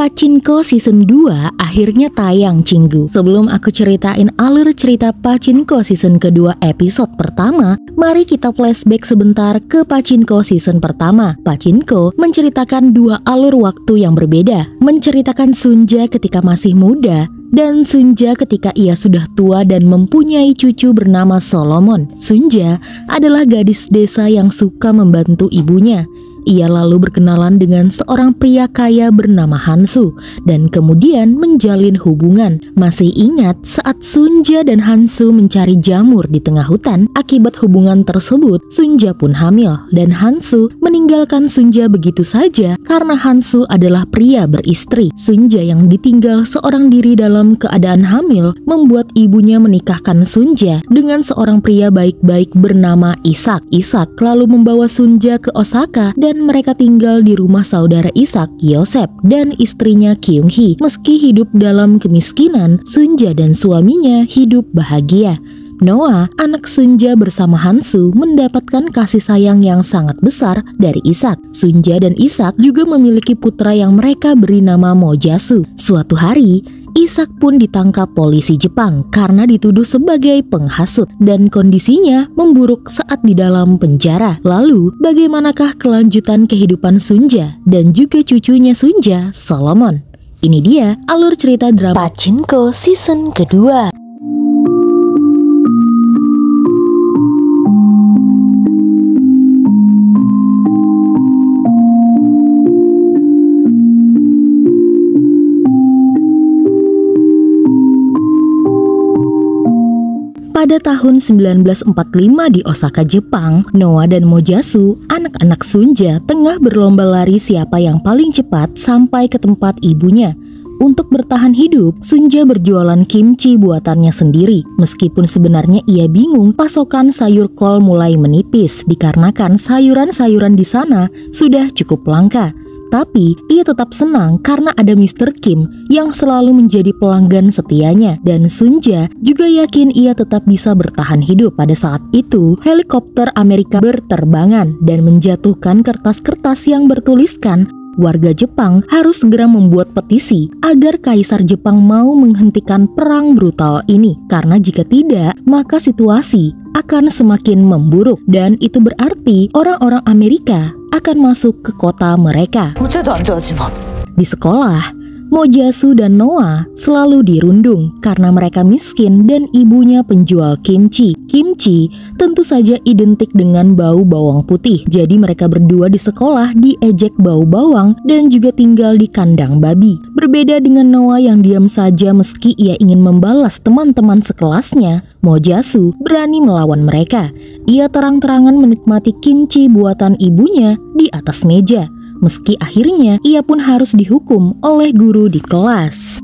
Pacinko Season 2 akhirnya tayang Cinggu. Sebelum aku ceritain alur cerita Pacinko Season kedua episode pertama, mari kita flashback sebentar ke Pacinko Season pertama. Pacinko menceritakan dua alur waktu yang berbeda, menceritakan Sunja ketika masih muda dan Sunja ketika ia sudah tua dan mempunyai cucu bernama Solomon. Sunja adalah gadis desa yang suka membantu ibunya. Ia lalu berkenalan dengan seorang pria kaya bernama Hansu dan kemudian menjalin hubungan. Masih ingat saat Sunja dan Hansu mencari jamur di tengah hutan akibat hubungan tersebut, Sunja pun hamil dan Hansu meninggalkan Sunja begitu saja karena Hansu adalah pria beristri. Sunja yang ditinggal seorang diri dalam keadaan hamil membuat ibunya menikahkan Sunja dengan seorang pria baik-baik bernama Isak. Isak lalu membawa Sunja ke Osaka dan dan mereka tinggal di rumah saudara Ishak, Yosep, dan istrinya Kyung Hee. Meski hidup dalam kemiskinan, Sunja dan suaminya hidup bahagia. Noah, anak Sunja bersama Hansu mendapatkan kasih sayang yang sangat besar dari Ishak. Sunja dan Ishak juga memiliki putra yang mereka beri nama Mojasu. Suatu hari, Isak pun ditangkap polisi Jepang karena dituduh sebagai penghasut dan kondisinya memburuk saat di dalam penjara. Lalu, bagaimanakah kelanjutan kehidupan Sunja dan juga cucunya Sunja, Solomon? Ini dia alur cerita drama Pacinko season kedua. Pada tahun 1945 di Osaka, Jepang, Noah dan Mojasu, anak-anak Sunja, tengah berlomba lari siapa yang paling cepat sampai ke tempat ibunya. Untuk bertahan hidup, Sunja berjualan kimchi buatannya sendiri, meskipun sebenarnya ia bingung pasokan sayur kol mulai menipis dikarenakan sayuran-sayuran di sana sudah cukup langka. Tapi ia tetap senang karena ada Mr. Kim yang selalu menjadi pelanggan setianya dan Sunja juga yakin ia tetap bisa bertahan hidup pada saat itu helikopter Amerika berterbangan dan menjatuhkan kertas-kertas yang bertuliskan warga Jepang harus segera membuat petisi agar Kaisar Jepang mau menghentikan perang brutal ini, karena jika tidak, maka situasi akan semakin memburuk dan itu berarti orang-orang Amerika akan masuk ke kota mereka. Di sekolah, Mojasu dan Noah selalu dirundung karena mereka miskin dan ibunya penjual kimchi. Kimchi tentu saja identik dengan bau bawang putih, jadi mereka berdua di sekolah diejek bau bawang dan juga tinggal di kandang babi. Berbeda dengan Noah yang diam saja meski ia ingin membalas teman-teman sekelasnya, Mojasu berani melawan mereka. Ia terang-terangan menikmati kimchi buatan ibunya di atas meja meski akhirnya ia pun harus dihukum oleh guru di kelas.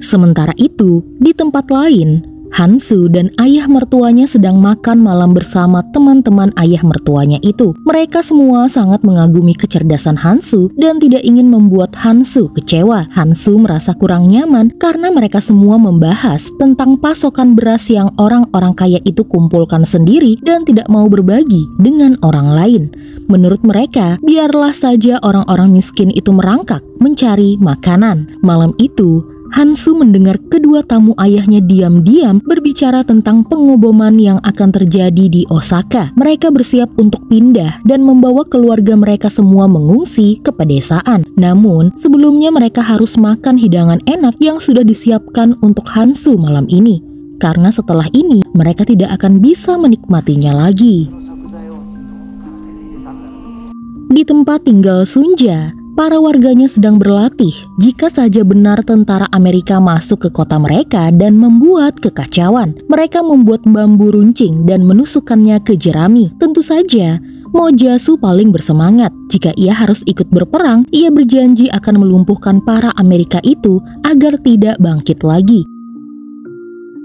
Sementara itu, di tempat lain, Hansu dan ayah mertuanya sedang makan malam bersama teman-teman ayah mertuanya itu. Mereka semua sangat mengagumi kecerdasan Hansu dan tidak ingin membuat Hansu kecewa. Hansu merasa kurang nyaman karena mereka semua membahas tentang pasokan beras yang orang-orang kaya itu kumpulkan sendiri dan tidak mau berbagi dengan orang lain. Menurut mereka, biarlah saja orang-orang miskin itu merangkak mencari makanan. Malam itu, Hansu mendengar kedua tamu ayahnya diam-diam berbicara tentang pengoboman yang akan terjadi di Osaka. Mereka bersiap untuk pindah dan membawa keluarga mereka semua mengungsi ke pedesaan. Namun, sebelumnya mereka harus makan hidangan enak yang sudah disiapkan untuk Hansu malam ini. Karena setelah ini, mereka tidak akan bisa menikmatinya lagi. Di tempat tinggal Sunja, para warganya sedang berlatih jika saja benar tentara Amerika masuk ke kota mereka dan membuat kekacauan. Mereka membuat bambu runcing dan menusukkannya ke jerami. Tentu saja, Mojasu paling bersemangat. Jika ia harus ikut berperang, ia berjanji akan melumpuhkan para Amerika itu agar tidak bangkit lagi.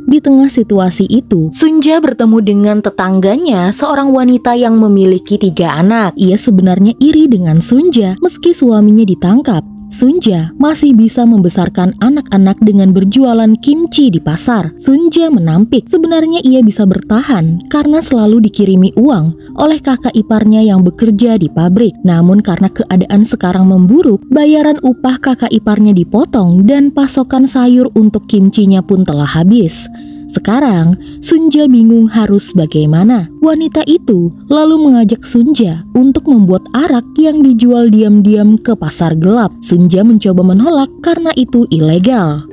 Di tengah situasi itu, Sunja bertemu dengan tetangganya, seorang wanita yang memiliki tiga anak. Ia sebenarnya iri dengan Sunja meski suaminya ditangkap. Sunja masih bisa membesarkan anak-anak dengan berjualan kimchi di pasar. Sunja menampik, sebenarnya ia bisa bertahan karena selalu dikirimi uang oleh kakak iparnya yang bekerja di pabrik. Namun karena keadaan sekarang memburuk, bayaran upah kakak iparnya dipotong dan pasokan sayur untuk kimchinya pun telah habis. Sekarang, Sunja bingung harus bagaimana. Wanita itu lalu mengajak Sunja untuk membuat arak yang dijual diam-diam ke pasar gelap. Sunja mencoba menolak karena itu ilegal.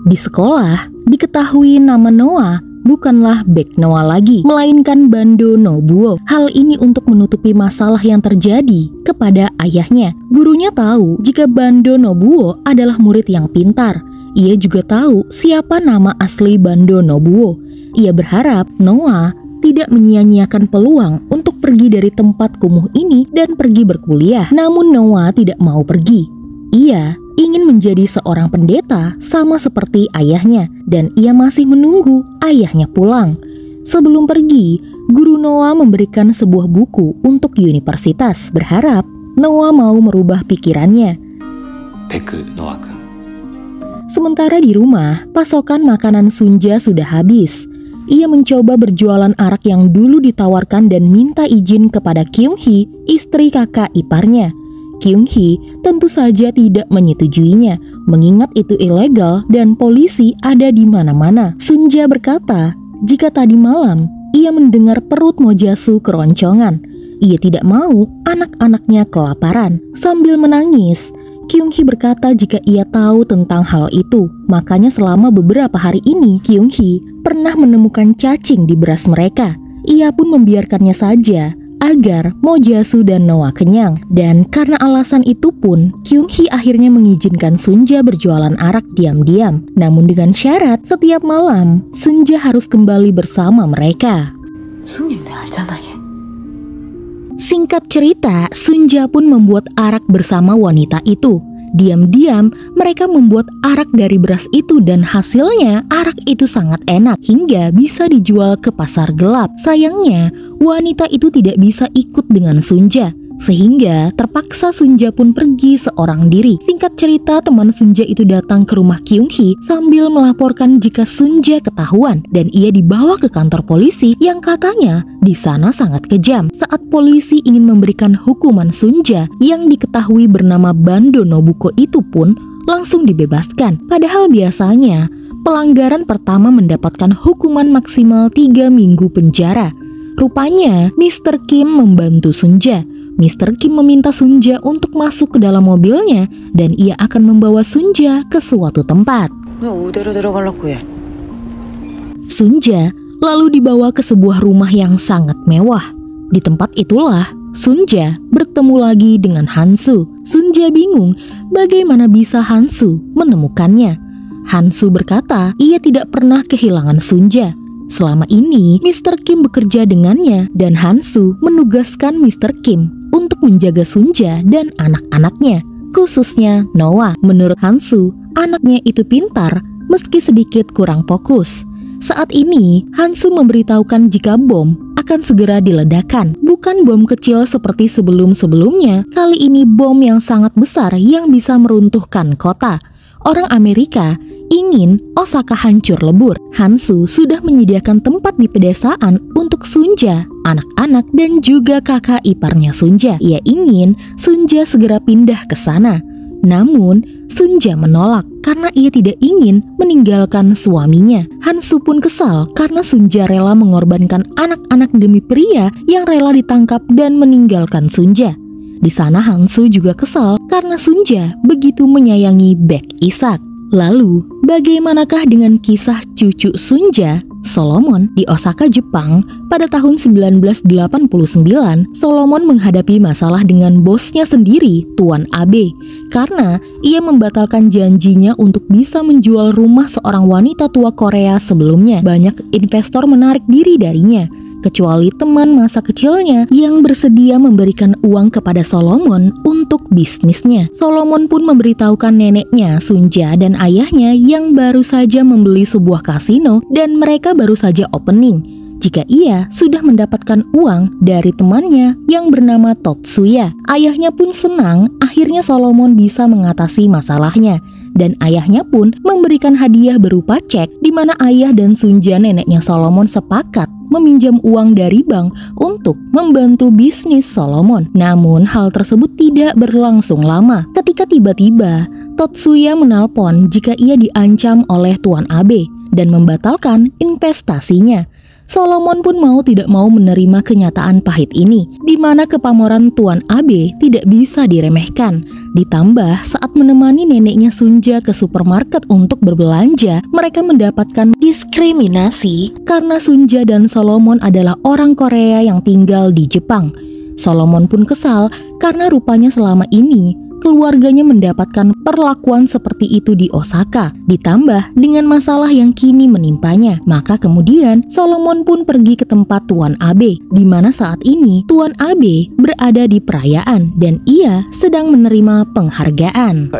Di sekolah, diketahui nama Noah bukanlah Bek Noah lagi, melainkan Bando Nobuo. Hal ini untuk menutupi masalah yang terjadi kepada ayahnya. Gurunya tahu jika Bando Nobuo adalah murid yang pintar, ia juga tahu siapa nama asli Bando Nobuo. Ia berharap Noah tidak menyia-nyiakan peluang untuk pergi dari tempat kumuh ini dan pergi berkuliah. Namun Noah tidak mau pergi. Ia ingin menjadi seorang pendeta sama seperti ayahnya dan ia masih menunggu ayahnya pulang. Sebelum pergi, guru Noah memberikan sebuah buku untuk universitas, berharap Noah mau merubah pikirannya. Peku Noah-kun. Sementara di rumah, pasokan makanan Sunja sudah habis. Ia mencoba berjualan arak yang dulu ditawarkan dan minta izin kepada Kyung Hee, istri kakak iparnya. Kyung Hee tentu saja tidak menyetujuinya, mengingat itu ilegal dan polisi ada di mana-mana. Sunja berkata, jika tadi malam ia mendengar perut Mojasu keroncongan, ia tidak mau anak-anaknya kelaparan. Sambil menangis, Kyung Hee berkata jika ia tahu tentang hal itu. Makanya selama beberapa hari ini, Kyung Hee pernah menemukan cacing di beras mereka. Ia pun membiarkannya saja agar Mo Su dan Noah kenyang. Dan karena alasan itu pun, Kyung Hee akhirnya mengizinkan Sunja berjualan arak diam-diam. Namun dengan syarat, setiap malam Sunja harus kembali bersama mereka. Sunja, Singkat cerita, Sunja pun membuat arak bersama wanita itu. Diam-diam, mereka membuat arak dari beras itu dan hasilnya arak itu sangat enak hingga bisa dijual ke pasar gelap. Sayangnya, wanita itu tidak bisa ikut dengan Sunja. Sehingga terpaksa Sunja pun pergi seorang diri. Singkat cerita, teman Sunja itu datang ke rumah Kyung Hee sambil melaporkan jika Sunja ketahuan dan ia dibawa ke kantor polisi yang katanya di sana sangat kejam saat polisi ingin memberikan hukuman Sunja yang diketahui bernama Bando Nobuko itu pun langsung dibebaskan. Padahal biasanya pelanggaran pertama mendapatkan hukuman maksimal 3 minggu penjara. Rupanya, Mr. Kim membantu Sunja Mr. Kim meminta Sunja untuk masuk ke dalam mobilnya dan ia akan membawa Sunja ke suatu tempat. Ya ya. Sunja lalu dibawa ke sebuah rumah yang sangat mewah. Di tempat itulah Sunja bertemu lagi dengan Hansu. Sunja bingung bagaimana bisa Hansu menemukannya. Hansu berkata ia tidak pernah kehilangan Sunja. Selama ini, Mr. Kim bekerja dengannya dan Hansu menugaskan Mr. Kim untuk menjaga Sunja dan anak-anaknya, khususnya Noah. Menurut Hansu, anaknya itu pintar meski sedikit kurang fokus. Saat ini, Hansu memberitahukan jika bom akan segera diledakkan. Bukan bom kecil seperti sebelum-sebelumnya, kali ini bom yang sangat besar yang bisa meruntuhkan kota. Orang Amerika ingin Osaka hancur lebur, Hansu sudah menyediakan tempat di pedesaan untuk Sunja, anak-anak dan juga kakak iparnya Sunja. Ia ingin Sunja segera pindah ke sana. Namun, Sunja menolak karena ia tidak ingin meninggalkan suaminya. Hansu pun kesal karena Sunja rela mengorbankan anak-anak demi pria yang rela ditangkap dan meninggalkan Sunja. Di sana Hansu juga kesal karena Sunja begitu menyayangi Bek Isak. Lalu, bagaimanakah dengan kisah cucu Sunja Solomon di Osaka, Jepang, pada tahun 1989, Solomon menghadapi masalah dengan bosnya sendiri, Tuan Abe, karena ia membatalkan janjinya untuk bisa menjual rumah seorang wanita tua Korea sebelumnya. Banyak investor menarik diri darinya, kecuali teman masa kecilnya yang bersedia memberikan uang kepada Solomon untuk bisnisnya. Solomon pun memberitahukan neneknya, Sunja, dan ayahnya yang baru saja membeli sebuah kasino dan mereka baru saja opening jika ia sudah mendapatkan uang dari temannya yang bernama Totsuya. Ayahnya pun senang akhirnya Solomon bisa mengatasi masalahnya dan ayahnya pun memberikan hadiah berupa cek di mana ayah dan Sunja neneknya Solomon sepakat meminjam uang dari bank untuk membantu bisnis Solomon. Namun hal tersebut tidak berlangsung lama ketika tiba-tiba Totsuya menelpon jika ia diancam oleh Tuan Abe dan membatalkan investasinya. Solomon pun mau tidak mau menerima kenyataan pahit ini, di mana kepamoran Tuan Abe tidak bisa diremehkan. Ditambah saat menemani neneknya Sunja ke supermarket untuk berbelanja, mereka mendapatkan diskriminasi karena Sunja dan Solomon adalah orang Korea yang tinggal di Jepang. Solomon pun kesal karena rupanya selama ini keluarganya mendapatkan perlakuan seperti itu di Osaka, ditambah dengan masalah yang kini menimpanya. Maka kemudian Solomon pun pergi ke tempat Tuan Abe, di mana saat ini Tuan Abe berada di perayaan dan ia sedang menerima penghargaan.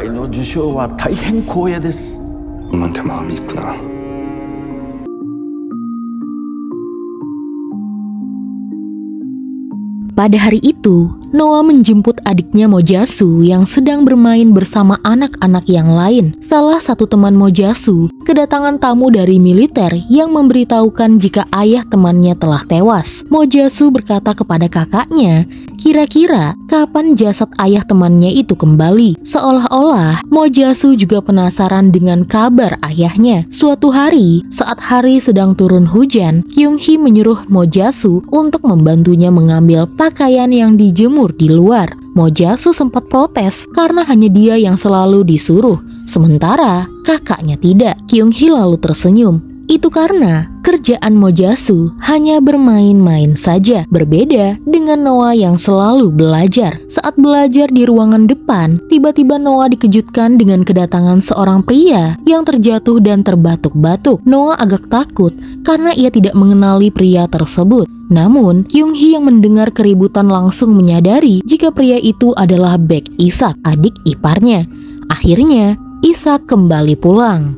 Pada hari itu, Noah menjemput adiknya Mojasu yang sedang bermain bersama anak-anak yang lain. Salah satu teman Mojasu kedatangan tamu dari militer yang memberitahukan jika ayah temannya telah tewas. Mojasu berkata kepada kakaknya Kira-kira kapan jasad ayah temannya itu kembali? Seolah-olah Mojasu juga penasaran dengan kabar ayahnya. Suatu hari, saat hari sedang turun hujan, Kyung Hee menyuruh Mojasu untuk membantunya mengambil pakaian yang dijemur di luar. Mojasu sempat protes karena hanya dia yang selalu disuruh, sementara kakaknya tidak. Kyung Hee lalu tersenyum itu karena kerjaan Mojasu hanya bermain-main saja, berbeda dengan Noah yang selalu belajar. Saat belajar di ruangan depan, tiba-tiba Noah dikejutkan dengan kedatangan seorang pria yang terjatuh dan terbatuk-batuk. Noah agak takut karena ia tidak mengenali pria tersebut. Namun, Kyung Hee yang mendengar keributan langsung menyadari jika pria itu adalah Baek Isak, adik iparnya. Akhirnya, Isak kembali pulang.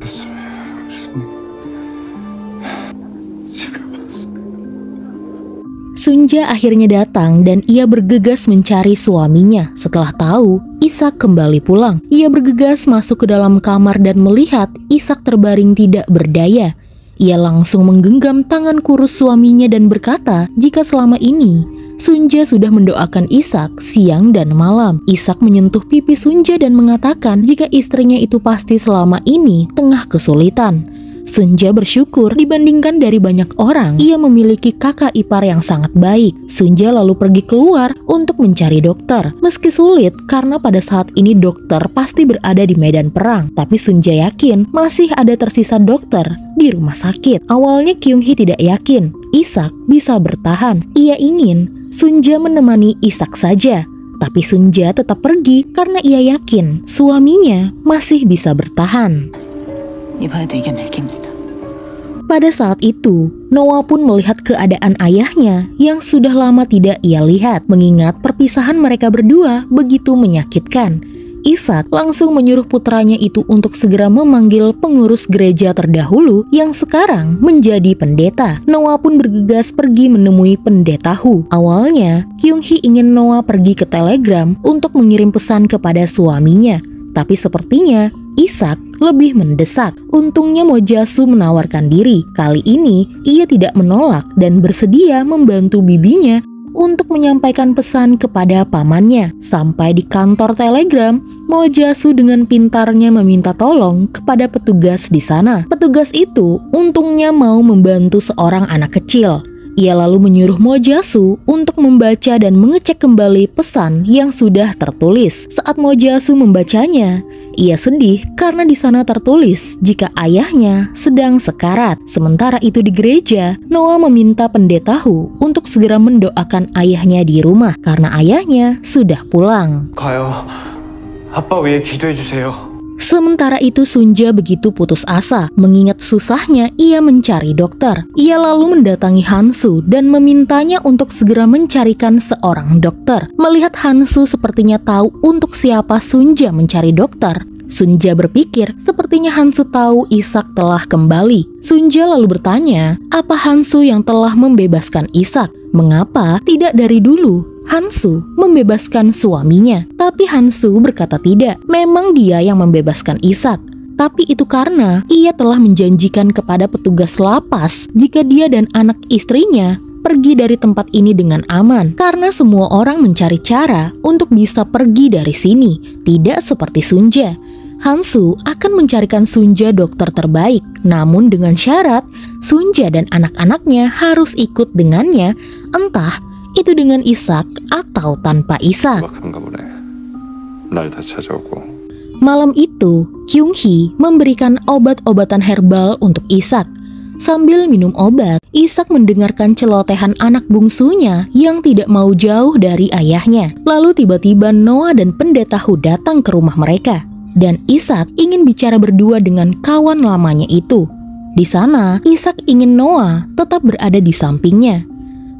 Sunja akhirnya datang dan ia bergegas mencari suaminya. Setelah tahu, Ishak kembali pulang. Ia bergegas masuk ke dalam kamar dan melihat Ishak terbaring tidak berdaya. Ia langsung menggenggam tangan kurus suaminya dan berkata, jika selama ini Sunja sudah mendoakan Ishak siang dan malam. Ishak menyentuh pipi Sunja dan mengatakan jika istrinya itu pasti selama ini tengah kesulitan. Sunja bersyukur dibandingkan dari banyak orang, ia memiliki kakak ipar yang sangat baik. Sunja lalu pergi keluar untuk mencari dokter. Meski sulit karena pada saat ini dokter pasti berada di medan perang, tapi Sunja yakin masih ada tersisa dokter di rumah sakit. Awalnya Kyung Hee tidak yakin Isak bisa bertahan. Ia ingin Sunja menemani Isak saja, tapi Sunja tetap pergi karena ia yakin suaminya masih bisa bertahan. Pada saat itu, Noah pun melihat keadaan ayahnya yang sudah lama tidak ia lihat, mengingat perpisahan mereka berdua begitu menyakitkan. Ishak langsung menyuruh putranya itu untuk segera memanggil pengurus gereja terdahulu yang sekarang menjadi pendeta. Noah pun bergegas pergi menemui pendeta Hu. Awalnya, Kyung Hee ingin Noah pergi ke telegram untuk mengirim pesan kepada suaminya. Tapi sepertinya Ishak lebih mendesak. Untungnya Mojasu menawarkan diri. Kali ini, ia tidak menolak dan bersedia membantu bibinya untuk menyampaikan pesan kepada pamannya. Sampai di kantor telegram, Mojasu dengan pintarnya meminta tolong kepada petugas di sana. Petugas itu untungnya mau membantu seorang anak kecil. Ia lalu menyuruh Mojasu untuk membaca dan mengecek kembali pesan yang sudah tertulis. Saat Mojasu membacanya, ia sedih karena di sana tertulis jika ayahnya sedang sekarat. Sementara itu di gereja, Noah meminta pendeta Hu untuk segera mendoakan ayahnya di rumah karena ayahnya sudah pulang. Kayo, 아빠 위해 기도해 주세요. Sementara itu Sunja begitu putus asa, mengingat susahnya ia mencari dokter. Ia lalu mendatangi Hansu dan memintanya untuk segera mencarikan seorang dokter. Melihat Hansu sepertinya tahu untuk siapa Sunja mencari dokter, Sunja berpikir sepertinya Hansu tahu Isak telah kembali. Sunja lalu bertanya, apa Hansu yang telah membebaskan Isak? mengapa tidak dari dulu Hansu membebaskan suaminya. Tapi Hansu berkata tidak, memang dia yang membebaskan Ishak. Tapi itu karena ia telah menjanjikan kepada petugas lapas jika dia dan anak istrinya pergi dari tempat ini dengan aman karena semua orang mencari cara untuk bisa pergi dari sini, tidak seperti Sunja Hansu akan mencarikan Sunja dokter terbaik, namun dengan syarat Sunja dan anak-anaknya harus ikut dengannya, entah itu dengan Isak atau tanpa Isak. Malam itu, Kyung Hee memberikan obat-obatan herbal untuk Isak. Sambil minum obat, Isak mendengarkan celotehan anak bungsunya yang tidak mau jauh dari ayahnya. Lalu tiba-tiba Noah dan pendeta Hu datang ke rumah mereka dan Ishak ingin bicara berdua dengan kawan lamanya itu. Di sana, Ishak ingin Noah tetap berada di sampingnya.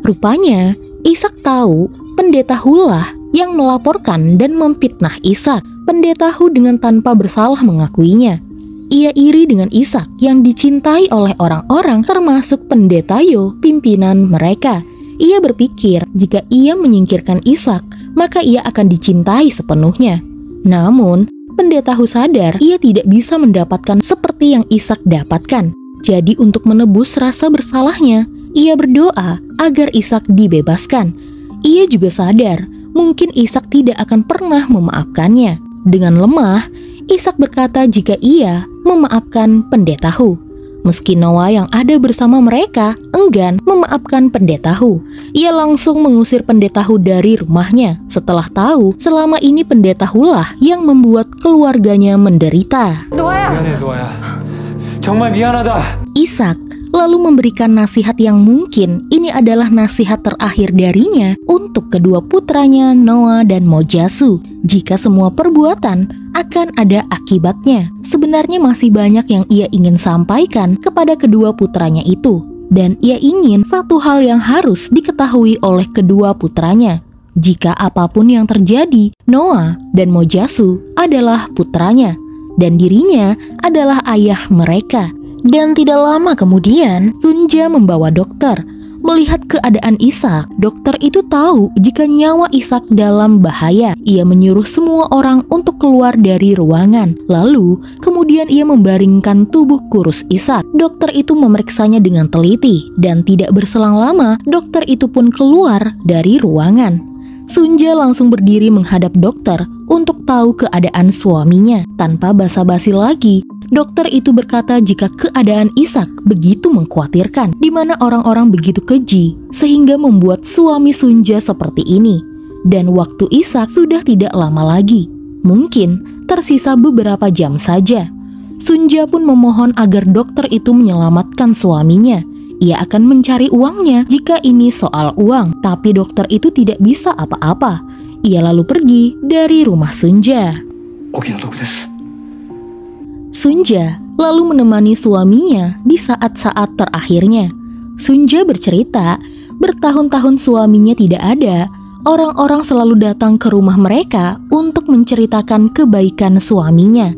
Rupanya, Ishak tahu pendeta Hulah yang melaporkan dan memfitnah Ishak. Pendeta Hu dengan tanpa bersalah mengakuinya. Ia iri dengan Ishak yang dicintai oleh orang-orang termasuk pendeta Yo, pimpinan mereka. Ia berpikir jika ia menyingkirkan Ishak, maka ia akan dicintai sepenuhnya. Namun, pendeta Hu sadar ia tidak bisa mendapatkan seperti yang Ishak dapatkan. Jadi untuk menebus rasa bersalahnya, ia berdoa agar Ishak dibebaskan. Ia juga sadar mungkin Ishak tidak akan pernah memaafkannya. Dengan lemah, Ishak berkata jika ia memaafkan pendeta Hu. Meski Noah yang ada bersama mereka enggan memaafkan pendeta Hu, ia langsung mengusir pendeta Hu dari rumahnya setelah tahu selama ini pendeta Hu lah yang membuat keluarganya menderita. Doa ya. ya. Isak lalu memberikan nasihat yang mungkin ini adalah nasihat terakhir darinya untuk kedua putranya Noah dan Mojasu. Jika semua perbuatan akan ada akibatnya. Sebenarnya masih banyak yang ia ingin sampaikan kepada kedua putranya itu. Dan ia ingin satu hal yang harus diketahui oleh kedua putranya, jika apapun yang terjadi, Noah dan Mojasu adalah putranya, dan dirinya adalah ayah mereka. Dan tidak lama kemudian, Sunja membawa dokter. Melihat keadaan Ishak, dokter itu tahu jika nyawa Ishak dalam bahaya. Ia menyuruh semua orang untuk keluar dari ruangan. Lalu, kemudian ia membaringkan tubuh kurus Ishak. Dokter itu memeriksanya dengan teliti, dan tidak berselang lama, dokter itu pun keluar dari ruangan. Sunja langsung berdiri menghadap dokter untuk tahu keadaan suaminya. Tanpa basa-basi lagi, Dokter itu berkata jika keadaan Ishak begitu mengkhawatirkan, di mana orang-orang begitu keji sehingga membuat suami Sunja seperti ini. Dan waktu Ishak sudah tidak lama lagi. Mungkin tersisa beberapa jam saja. Sunja pun memohon agar dokter itu menyelamatkan suaminya. Ia akan mencari uangnya jika ini soal uang, tapi dokter itu tidak bisa apa-apa. Ia lalu pergi dari rumah Sunja. Oke, dokter. Sunja lalu menemani suaminya di saat-saat terakhirnya. Sunja bercerita, bertahun-tahun suaminya tidak ada, orang-orang selalu datang ke rumah mereka untuk menceritakan kebaikan suaminya.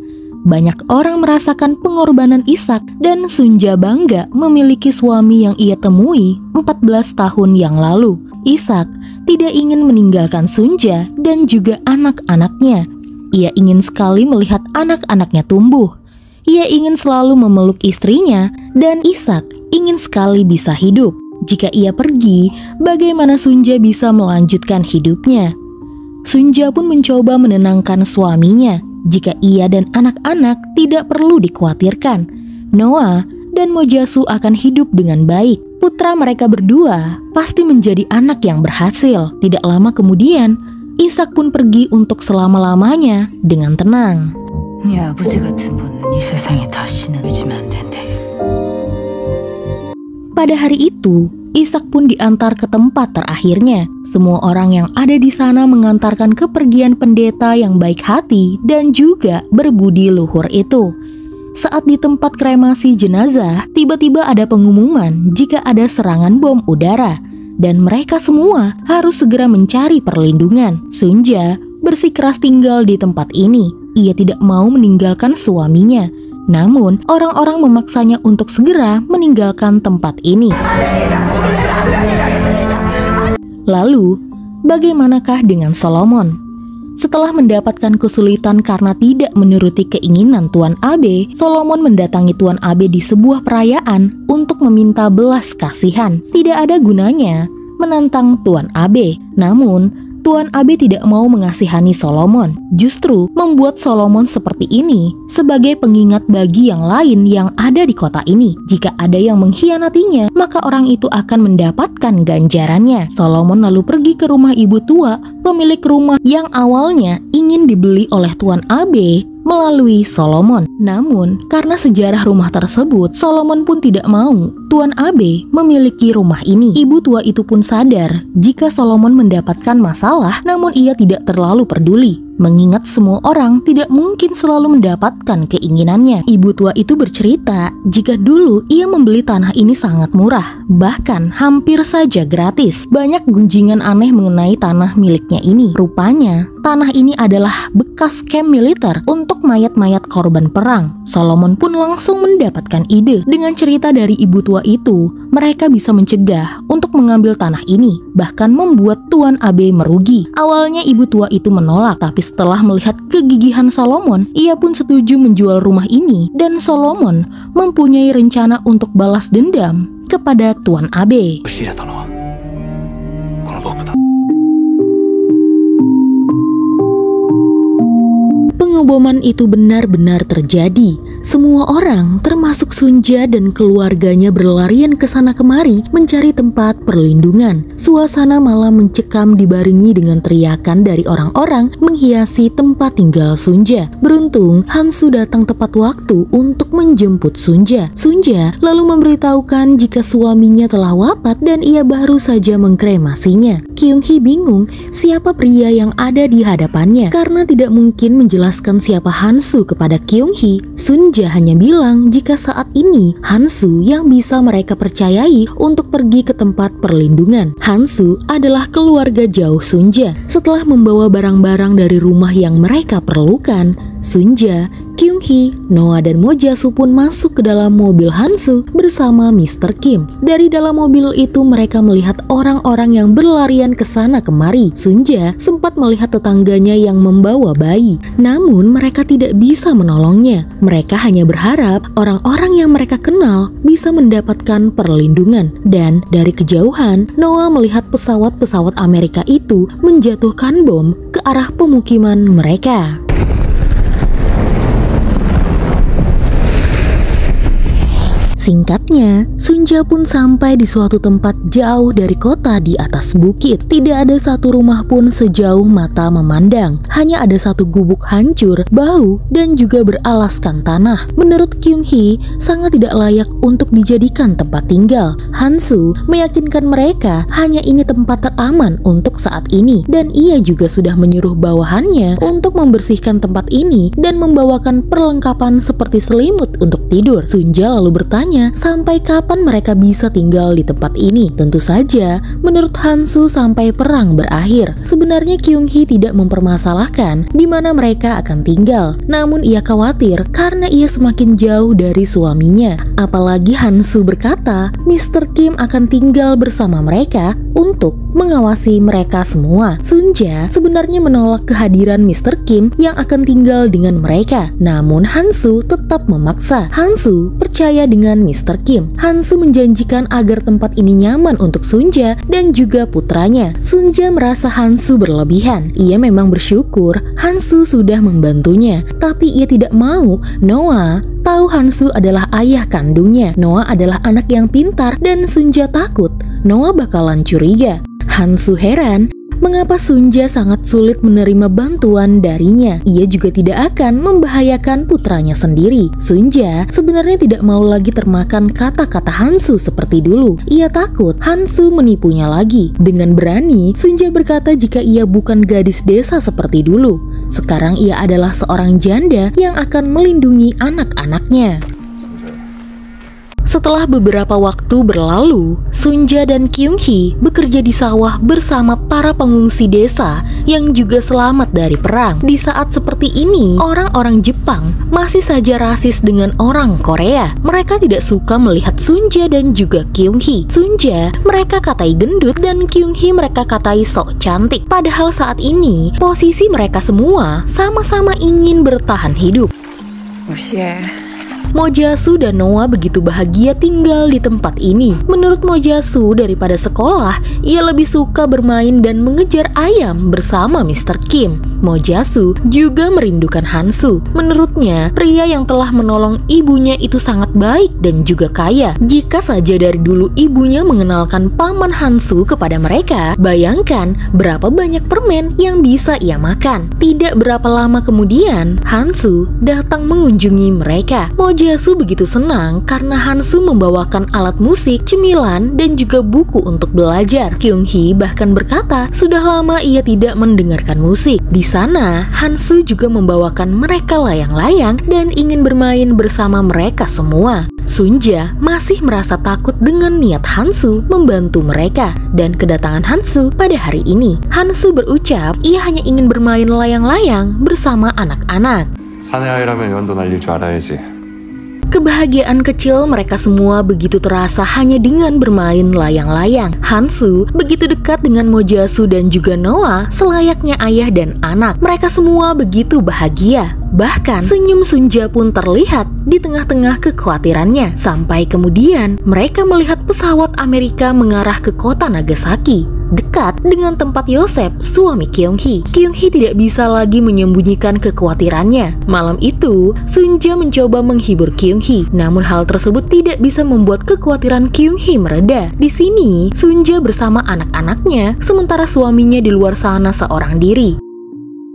Banyak orang merasakan pengorbanan Ishak dan Sunja bangga memiliki suami yang ia temui 14 tahun yang lalu. Ishak tidak ingin meninggalkan Sunja dan juga anak-anaknya. Ia ingin sekali melihat anak-anaknya tumbuh. Ia ingin selalu memeluk istrinya dan Ishak ingin sekali bisa hidup. Jika ia pergi, bagaimana Sunja bisa melanjutkan hidupnya? Sunja pun mencoba menenangkan suaminya jika ia dan anak-anak tidak perlu dikhawatirkan. Noah dan Mojasu akan hidup dengan baik. Putra mereka berdua pasti menjadi anak yang berhasil. Tidak lama kemudian, Ishak pun pergi untuk selama-lamanya dengan tenang. 네 아버지 같은 분은 이 세상에 다시는 믿으면 안 된대. Pada hari itu, Ishak pun diantar ke tempat terakhirnya. Semua orang yang ada di sana mengantarkan kepergian pendeta yang baik hati dan juga berbudi luhur itu. Saat di tempat kremasi jenazah, tiba-tiba ada pengumuman jika ada serangan bom udara dan mereka semua harus segera mencari perlindungan. Sunja bersikeras tinggal di tempat ini ia tidak mau meninggalkan suaminya. Namun, orang-orang memaksanya untuk segera meninggalkan tempat ini. Lalu, bagaimanakah dengan Solomon? Setelah mendapatkan kesulitan karena tidak menuruti keinginan Tuan Abe, Solomon mendatangi Tuan Abe di sebuah perayaan untuk meminta belas kasihan. Tidak ada gunanya menantang Tuan Abe. Namun, Tuan Abe tidak mau mengasihani Solomon, justru membuat Solomon seperti ini sebagai pengingat bagi yang lain yang ada di kota ini. Jika ada yang mengkhianatinya, maka orang itu akan mendapatkan ganjarannya. Solomon lalu pergi ke rumah ibu tua, pemilik rumah yang awalnya ingin dibeli oleh Tuan Abe melalui Solomon. Namun, karena sejarah rumah tersebut, Solomon pun tidak mau Tuan Abe memiliki rumah ini. Ibu tua itu pun sadar jika Solomon mendapatkan masalah, namun ia tidak terlalu peduli. Mengingat semua orang tidak mungkin selalu mendapatkan keinginannya. Ibu tua itu bercerita, jika dulu ia membeli tanah ini sangat murah, bahkan hampir saja gratis. Banyak gunjingan aneh mengenai tanah miliknya ini. Rupanya, tanah ini adalah bekas camp militer untuk mayat-mayat korban perang. Solomon pun langsung mendapatkan ide. Dengan cerita dari ibu tua itu, mereka bisa mencegah untuk mengambil tanah ini, bahkan membuat Tuan Abe merugi. Awalnya ibu tua itu menolak, tapi setelah melihat kegigihan Solomon, ia pun setuju menjual rumah ini dan Solomon mempunyai rencana untuk balas dendam kepada Tuan Abe. pengeboman itu benar-benar terjadi. Semua orang, termasuk Sunja dan keluarganya berlarian ke sana kemari mencari tempat perlindungan. Suasana malam mencekam dibarengi dengan teriakan dari orang-orang menghiasi tempat tinggal Sunja. Beruntung, Hansu datang tepat waktu untuk menjemput Sunja. Sunja lalu memberitahukan jika suaminya telah wafat dan ia baru saja mengkremasinya. Kyung Hee bingung siapa pria yang ada di hadapannya karena tidak mungkin menjelaskan menjelaskan siapa Hansu kepada Kyung Sunja hanya bilang jika saat ini Hansu yang bisa mereka percayai untuk pergi ke tempat perlindungan. Hansu adalah keluarga jauh Sunja. Setelah membawa barang-barang dari rumah yang mereka perlukan, Sunja, Kyunghee, Noah dan Mojasu pun masuk ke dalam mobil Hansu bersama Mr. Kim. Dari dalam mobil itu mereka melihat orang-orang yang berlarian ke sana kemari. Sunja sempat melihat tetangganya yang membawa bayi. Namun mereka tidak bisa menolongnya. Mereka hanya berharap orang-orang yang mereka kenal bisa mendapatkan perlindungan. Dan dari kejauhan, Noah melihat pesawat-pesawat Amerika itu menjatuhkan bom ke arah pemukiman mereka. Singkatnya, Sunja pun sampai di suatu tempat jauh dari kota di atas bukit. Tidak ada satu rumah pun sejauh mata memandang. Hanya ada satu gubuk hancur, bau, dan juga beralaskan tanah. Menurut Kyung Hee, sangat tidak layak untuk dijadikan tempat tinggal. Hansu meyakinkan mereka hanya ini tempat teraman untuk saat ini. Dan ia juga sudah menyuruh bawahannya untuk membersihkan tempat ini dan membawakan perlengkapan seperti selimut untuk tidur. Sunja lalu bertanya bertanya sampai kapan mereka bisa tinggal di tempat ini. Tentu saja, menurut Hansu sampai perang berakhir, sebenarnya Kyung Hee tidak mempermasalahkan di mana mereka akan tinggal. Namun ia khawatir karena ia semakin jauh dari suaminya. Apalagi Hansu berkata, Mr. Kim akan tinggal bersama mereka untuk mengawasi mereka semua. Sunja sebenarnya menolak kehadiran Mr. Kim yang akan tinggal dengan mereka. Namun Hansu tetap memaksa. Hansu percaya dengan Mr. Kim. Hansu menjanjikan agar tempat ini nyaman untuk Sunja dan juga putranya. Sunja merasa Hansu berlebihan. Ia memang bersyukur Hansu sudah membantunya, tapi ia tidak mau Noah tahu Hansu adalah ayah kandungnya. Noah adalah anak yang pintar dan Sunja takut Noah bakalan curiga. Hansu heran Mengapa Sunja sangat sulit menerima bantuan darinya? Ia juga tidak akan membahayakan putranya sendiri. Sunja sebenarnya tidak mau lagi termakan kata-kata Hansu seperti dulu. Ia takut Hansu menipunya lagi. Dengan berani, Sunja berkata jika ia bukan gadis desa seperti dulu. Sekarang ia adalah seorang janda yang akan melindungi anak-anaknya. Setelah beberapa waktu berlalu, Sunja dan Kyung Hee bekerja di sawah bersama para pengungsi desa yang juga selamat dari perang. Di saat seperti ini, orang-orang Jepang masih saja rasis dengan orang Korea. Mereka tidak suka melihat Sunja dan juga Kyung Hee. Sunja mereka katai gendut dan Kyung Hee mereka katai sok cantik. Padahal saat ini, posisi mereka semua sama-sama ingin bertahan hidup. yeah. Mojasu dan Noah begitu bahagia tinggal di tempat ini. Menurut Mojasu, daripada sekolah, ia lebih suka bermain dan mengejar ayam bersama Mr. Kim. Mojasu juga merindukan Hansu. Menurutnya, pria yang telah menolong ibunya itu sangat baik dan juga kaya. Jika saja dari dulu ibunya mengenalkan paman Hansu kepada mereka, bayangkan berapa banyak permen yang bisa ia makan. Tidak berapa lama kemudian, Hansu datang mengunjungi mereka. Mojasu Jasu begitu senang karena Hansu membawakan alat musik, cemilan, dan juga buku untuk belajar. Kyung Hee bahkan berkata sudah lama ia tidak mendengarkan musik. Di sana, Hansu juga membawakan mereka layang-layang dan ingin bermain bersama mereka semua. Sunja masih merasa takut dengan niat Hansu membantu mereka dan kedatangan Hansu pada hari ini. Hansu berucap ia hanya ingin bermain layang-layang bersama anak-anak. 사내 아이라면 연도 날릴 줄 알아야지. Kebahagiaan kecil mereka semua begitu terasa hanya dengan bermain layang-layang. Hansu begitu dekat dengan Mojasu dan juga Noah selayaknya ayah dan anak. Mereka semua begitu bahagia. Bahkan senyum Sunja pun terlihat di tengah-tengah kekhawatirannya. Sampai kemudian mereka melihat pesawat Amerika mengarah ke kota Nagasaki dekat dengan tempat Yosep, suami Kyung Hee. Kyung Hee tidak bisa lagi menyembunyikan kekhawatirannya. Malam itu, Sunja mencoba menghibur Kyung Hee, namun hal tersebut tidak bisa membuat kekhawatiran Kyung Hee mereda. Di sini, Sunja bersama anak-anaknya, sementara suaminya di luar sana seorang diri.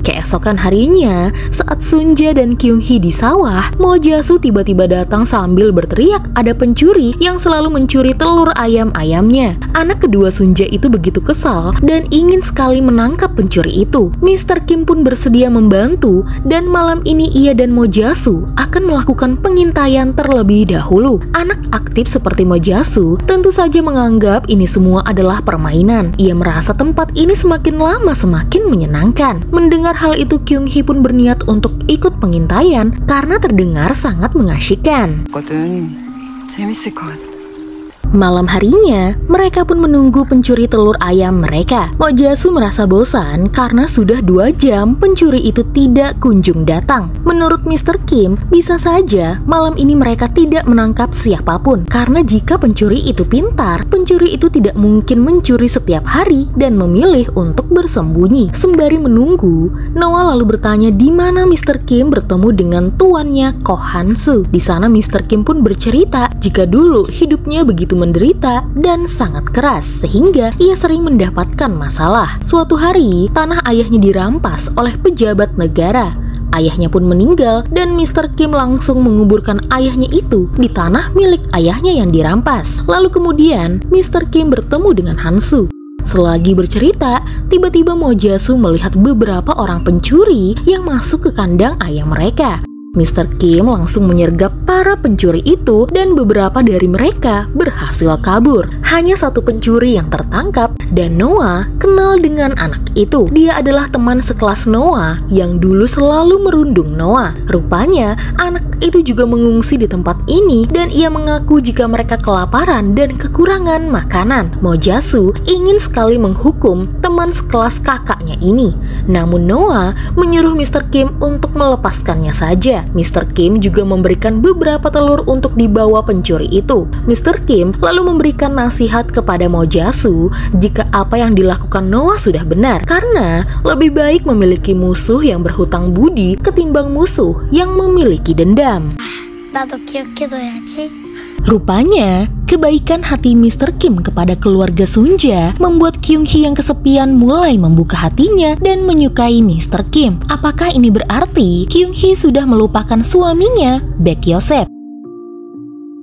Keesokan harinya, saat Sunja dan Kyung Hee di sawah, Mojasu tiba-tiba datang sambil berteriak ada pencuri yang selalu mencuri telur ayam-ayamnya. Anak kedua Sunja itu begitu kesal dan ingin sekali menangkap pencuri itu. Mr. Kim pun bersedia membantu dan malam ini ia dan Mojasu akan melakukan pengintaian terlebih dahulu. Anak aktif seperti Mojasu tentu saja menganggap ini semua adalah permainan. Ia merasa tempat ini semakin lama semakin menyenangkan. Mendengar Mendengar hal itu, Kyung Hee pun berniat untuk ikut pengintaian karena terdengar sangat mengasyikan. 재밌을 것 Malam harinya, mereka pun menunggu pencuri telur ayam mereka. Mojasu merasa bosan karena sudah dua jam pencuri itu tidak kunjung datang. Menurut Mr. Kim, bisa saja malam ini mereka tidak menangkap siapapun. Karena jika pencuri itu pintar, pencuri itu tidak mungkin mencuri setiap hari dan memilih untuk bersembunyi. Sembari menunggu, Noah lalu bertanya di mana Mr. Kim bertemu dengan tuannya Kohansu. Di sana Mr. Kim pun bercerita jika dulu hidupnya begitu menderita dan sangat keras sehingga ia sering mendapatkan masalah. Suatu hari, tanah ayahnya dirampas oleh pejabat negara. Ayahnya pun meninggal dan Mr. Kim langsung menguburkan ayahnya itu di tanah milik ayahnya yang dirampas. Lalu kemudian, Mr. Kim bertemu dengan Hansu. Selagi bercerita, tiba-tiba Mojasu melihat beberapa orang pencuri yang masuk ke kandang ayah mereka. Mr. Kim langsung menyergap para pencuri itu dan beberapa dari mereka berhasil kabur. Hanya satu pencuri yang tertangkap dan Noah kenal dengan anak itu. Dia adalah teman sekelas Noah yang dulu selalu merundung Noah. Rupanya anak itu juga mengungsi di tempat ini dan ia mengaku jika mereka kelaparan dan kekurangan makanan. Mojasu ingin sekali menghukum teman sekelas kakaknya ini. Namun Noah menyuruh Mr. Kim untuk melepaskannya saja. Mr. Kim juga memberikan beberapa telur untuk dibawa pencuri itu. Mr. Kim lalu memberikan nasihat kepada Mojasu jika apa yang dilakukan Noah sudah benar, karena lebih baik memiliki musuh yang berhutang budi ketimbang musuh yang memiliki dendam. Nah, ya, Rupanya, Kebaikan hati Mr. Kim kepada keluarga Sunja membuat Kyung Hee yang kesepian mulai membuka hatinya dan menyukai Mr. Kim. Apakah ini berarti Kyung Hee sudah melupakan suaminya, Baek Yosep?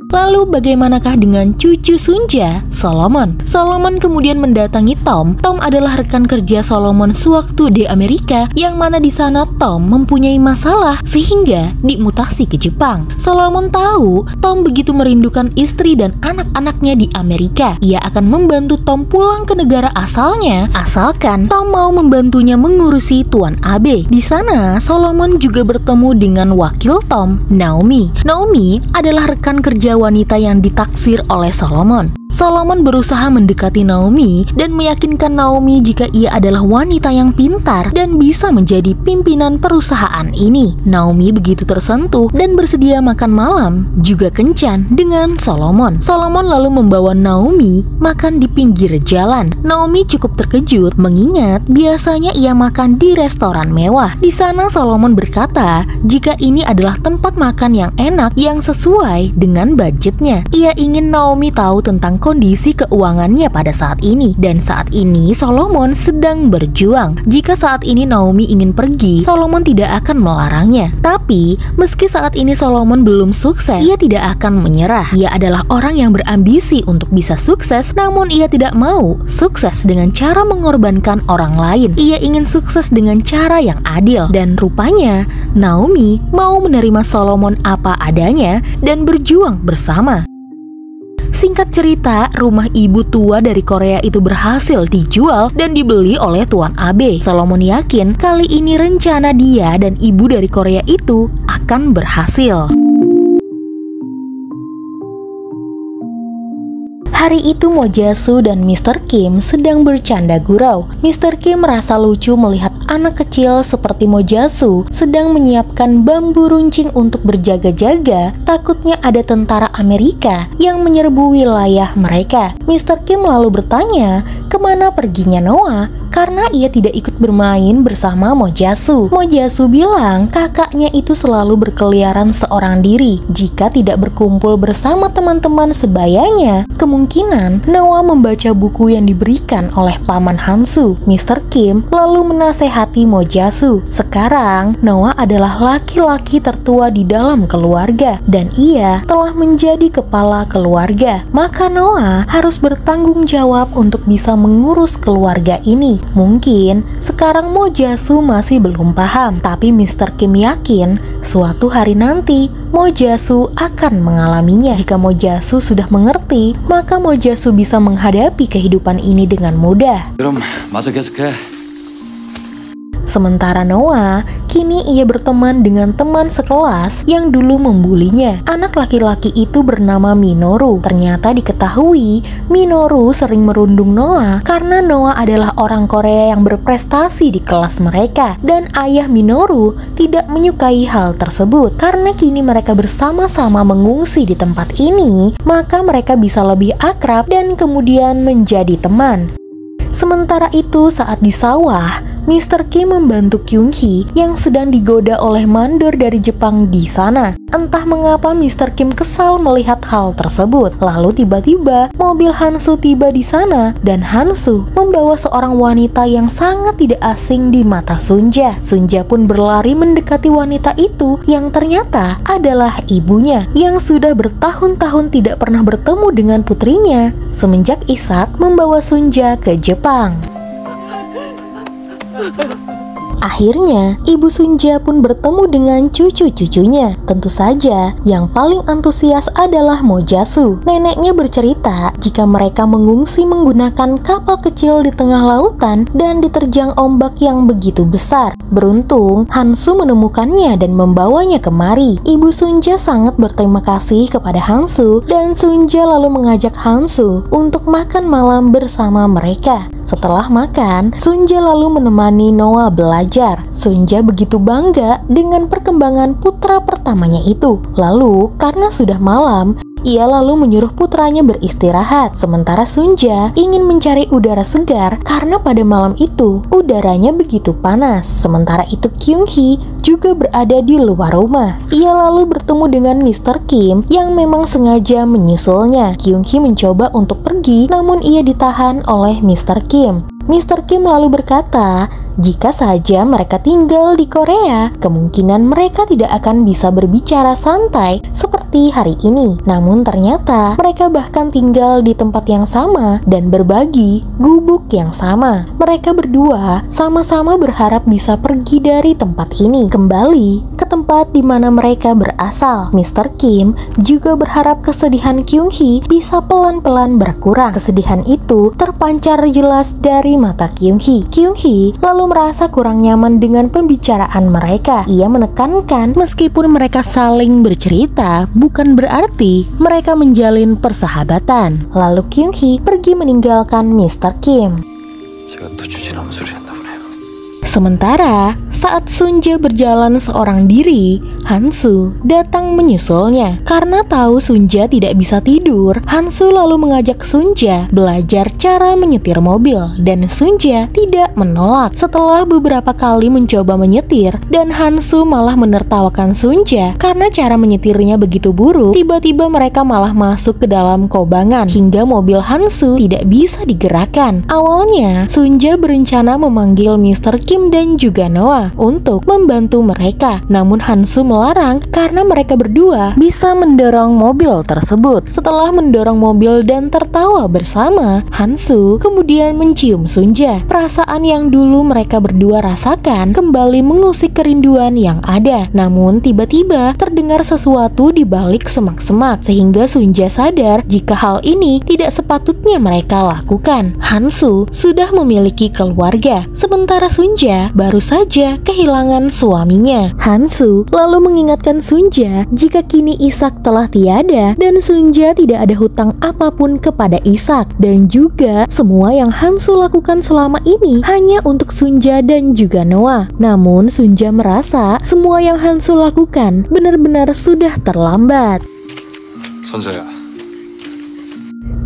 Lalu bagaimanakah dengan cucu Sunja, Solomon? Solomon kemudian mendatangi Tom. Tom adalah rekan kerja Solomon sewaktu di Amerika yang mana di sana Tom mempunyai masalah sehingga dimutasi ke Jepang. Solomon tahu Tom begitu merindukan istri dan anak-anaknya di Amerika. Ia akan membantu Tom pulang ke negara asalnya asalkan Tom mau membantunya mengurusi Tuan Abe. Di sana Solomon juga bertemu dengan wakil Tom, Naomi. Naomi adalah rekan kerja wanita yang ditaksir oleh Solomon. Solomon berusaha mendekati Naomi dan meyakinkan Naomi jika ia adalah wanita yang pintar dan bisa menjadi pimpinan perusahaan ini. Naomi begitu tersentuh dan bersedia makan malam, juga kencan dengan Solomon. Solomon lalu membawa Naomi makan di pinggir jalan. Naomi cukup terkejut mengingat biasanya ia makan di restoran mewah. Di sana Solomon berkata jika ini adalah tempat makan yang enak yang sesuai dengan budgetnya. Ia ingin Naomi tahu tentang tentang kondisi keuangannya pada saat ini. Dan saat ini Solomon sedang berjuang. Jika saat ini Naomi ingin pergi, Solomon tidak akan melarangnya. Tapi, meski saat ini Solomon belum sukses, ia tidak akan menyerah. Ia adalah orang yang berambisi untuk bisa sukses, namun ia tidak mau sukses dengan cara mengorbankan orang lain. Ia ingin sukses dengan cara yang adil. Dan rupanya, Naomi mau menerima Solomon apa adanya dan berjuang bersama. Singkat cerita, rumah ibu tua dari Korea itu berhasil dijual dan dibeli oleh Tuan Abe. Solomon yakin kali ini rencana dia dan ibu dari Korea itu akan berhasil. Hari itu Mojasu dan Mr. Kim sedang bercanda gurau. Mr. Kim merasa lucu melihat anak kecil seperti Mojasu sedang menyiapkan bambu runcing untuk berjaga-jaga, takutnya ada tentara Amerika yang menyerbu wilayah mereka. Mr. Kim lalu bertanya, kemana perginya Noah? karena ia tidak ikut bermain bersama Mojasu. Mojasu bilang kakaknya itu selalu berkeliaran seorang diri. Jika tidak berkumpul bersama teman-teman sebayanya, kemungkinan Noah membaca buku yang diberikan oleh paman Hansu. Mr. Kim lalu menasehati Mojasu. Sekarang, Noah adalah laki-laki tertua di dalam keluarga dan ia telah menjadi kepala keluarga. Maka Noah harus bertanggung jawab untuk bisa mengurus keluarga ini. Mungkin sekarang Mojasu masih belum paham, tapi Mr. Kim yakin suatu hari nanti Mojasu akan mengalaminya. Jika Mojasu sudah mengerti, maka Mojasu bisa menghadapi kehidupan ini dengan mudah. masuk ya, Sementara Noah, kini ia berteman dengan teman sekelas yang dulu membulinya. Anak laki-laki itu bernama Minoru. Ternyata diketahui, Minoru sering merundung Noah karena Noah adalah orang Korea yang berprestasi di kelas mereka. Dan ayah Minoru tidak menyukai hal tersebut. Karena kini mereka bersama-sama mengungsi di tempat ini, maka mereka bisa lebih akrab dan kemudian menjadi teman. Sementara itu, saat di sawah, Mr. Kim membantu Kyung Hee yang sedang digoda oleh mandor dari Jepang di sana. Entah mengapa Mr. Kim kesal melihat hal tersebut. Lalu tiba-tiba mobil Hansu tiba di sana dan Hansu membawa seorang wanita yang sangat tidak asing di mata Sunja. Sunja pun berlari mendekati wanita itu yang ternyata adalah ibunya yang sudah bertahun-tahun tidak pernah bertemu dengan putrinya semenjak Ishak membawa Sunja ke Jepang. 哈 哈 Akhirnya, Ibu Sunja pun bertemu dengan cucu-cucunya. Tentu saja, yang paling antusias adalah Mojasu. Neneknya bercerita jika mereka mengungsi menggunakan kapal kecil di tengah lautan dan diterjang ombak yang begitu besar. Beruntung, Hansu menemukannya dan membawanya kemari. Ibu Sunja sangat berterima kasih kepada Hansu dan Sunja lalu mengajak Hansu untuk makan malam bersama mereka. Setelah makan, Sunja lalu menemani Noah belajar wajar Sunja begitu bangga dengan perkembangan putra pertamanya itu. Lalu, karena sudah malam, ia lalu menyuruh putranya beristirahat, sementara Sunja ingin mencari udara segar karena pada malam itu udaranya begitu panas. Sementara itu Kyung Hee juga berada di luar rumah. Ia lalu bertemu dengan Mr. Kim yang memang sengaja menyusulnya. Kyung Hee mencoba untuk pergi, namun ia ditahan oleh Mr. Kim. Mr. Kim lalu berkata, jika saja mereka tinggal di Korea, kemungkinan mereka tidak akan bisa berbicara santai seperti hari ini. Namun ternyata mereka bahkan tinggal di tempat yang sama dan berbagi gubuk yang sama. Mereka berdua sama-sama berharap bisa pergi dari tempat ini kembali ke tempat di mana mereka berasal. Mr. Kim juga berharap kesedihan Kyung Hee bisa pelan-pelan berkurang. Kesedihan itu terpancar jelas dari mata Kyung Hee. Kyung Hee lalu merasa kurang nyaman dengan pembicaraan mereka. Ia menekankan, meskipun mereka saling bercerita, bukan berarti mereka menjalin persahabatan. Lalu Kyung Hee pergi meninggalkan Mr. Kim. 제가 또 Sementara saat Sunja berjalan seorang diri, Hansu datang menyusulnya. Karena tahu Sunja tidak bisa tidur, Hansu lalu mengajak Sunja belajar cara menyetir mobil dan Sunja tidak menolak. Setelah beberapa kali mencoba menyetir dan Hansu malah menertawakan Sunja karena cara menyetirnya begitu buruk, tiba-tiba mereka malah masuk ke dalam kobangan hingga mobil Hansu tidak bisa digerakkan. Awalnya, Sunja berencana memanggil Mr. Kim Kim dan juga Noah untuk membantu mereka. Namun Hansu melarang karena mereka berdua bisa mendorong mobil tersebut. Setelah mendorong mobil dan tertawa bersama, Hansu kemudian mencium Sunja. Perasaan yang dulu mereka berdua rasakan kembali mengusik kerinduan yang ada. Namun tiba-tiba terdengar sesuatu di balik semak-semak sehingga Sunja sadar jika hal ini tidak sepatutnya mereka lakukan. Hansu sudah memiliki keluarga, sementara Sunja Sunja baru saja kehilangan suaminya. Hansu lalu mengingatkan Sunja jika kini Ishak telah tiada dan Sunja tidak ada hutang apapun kepada Ishak dan juga semua yang Hansu lakukan selama ini hanya untuk Sunja dan juga Noah. Namun Sunja merasa semua yang Hansu lakukan benar-benar sudah terlambat. Sunja.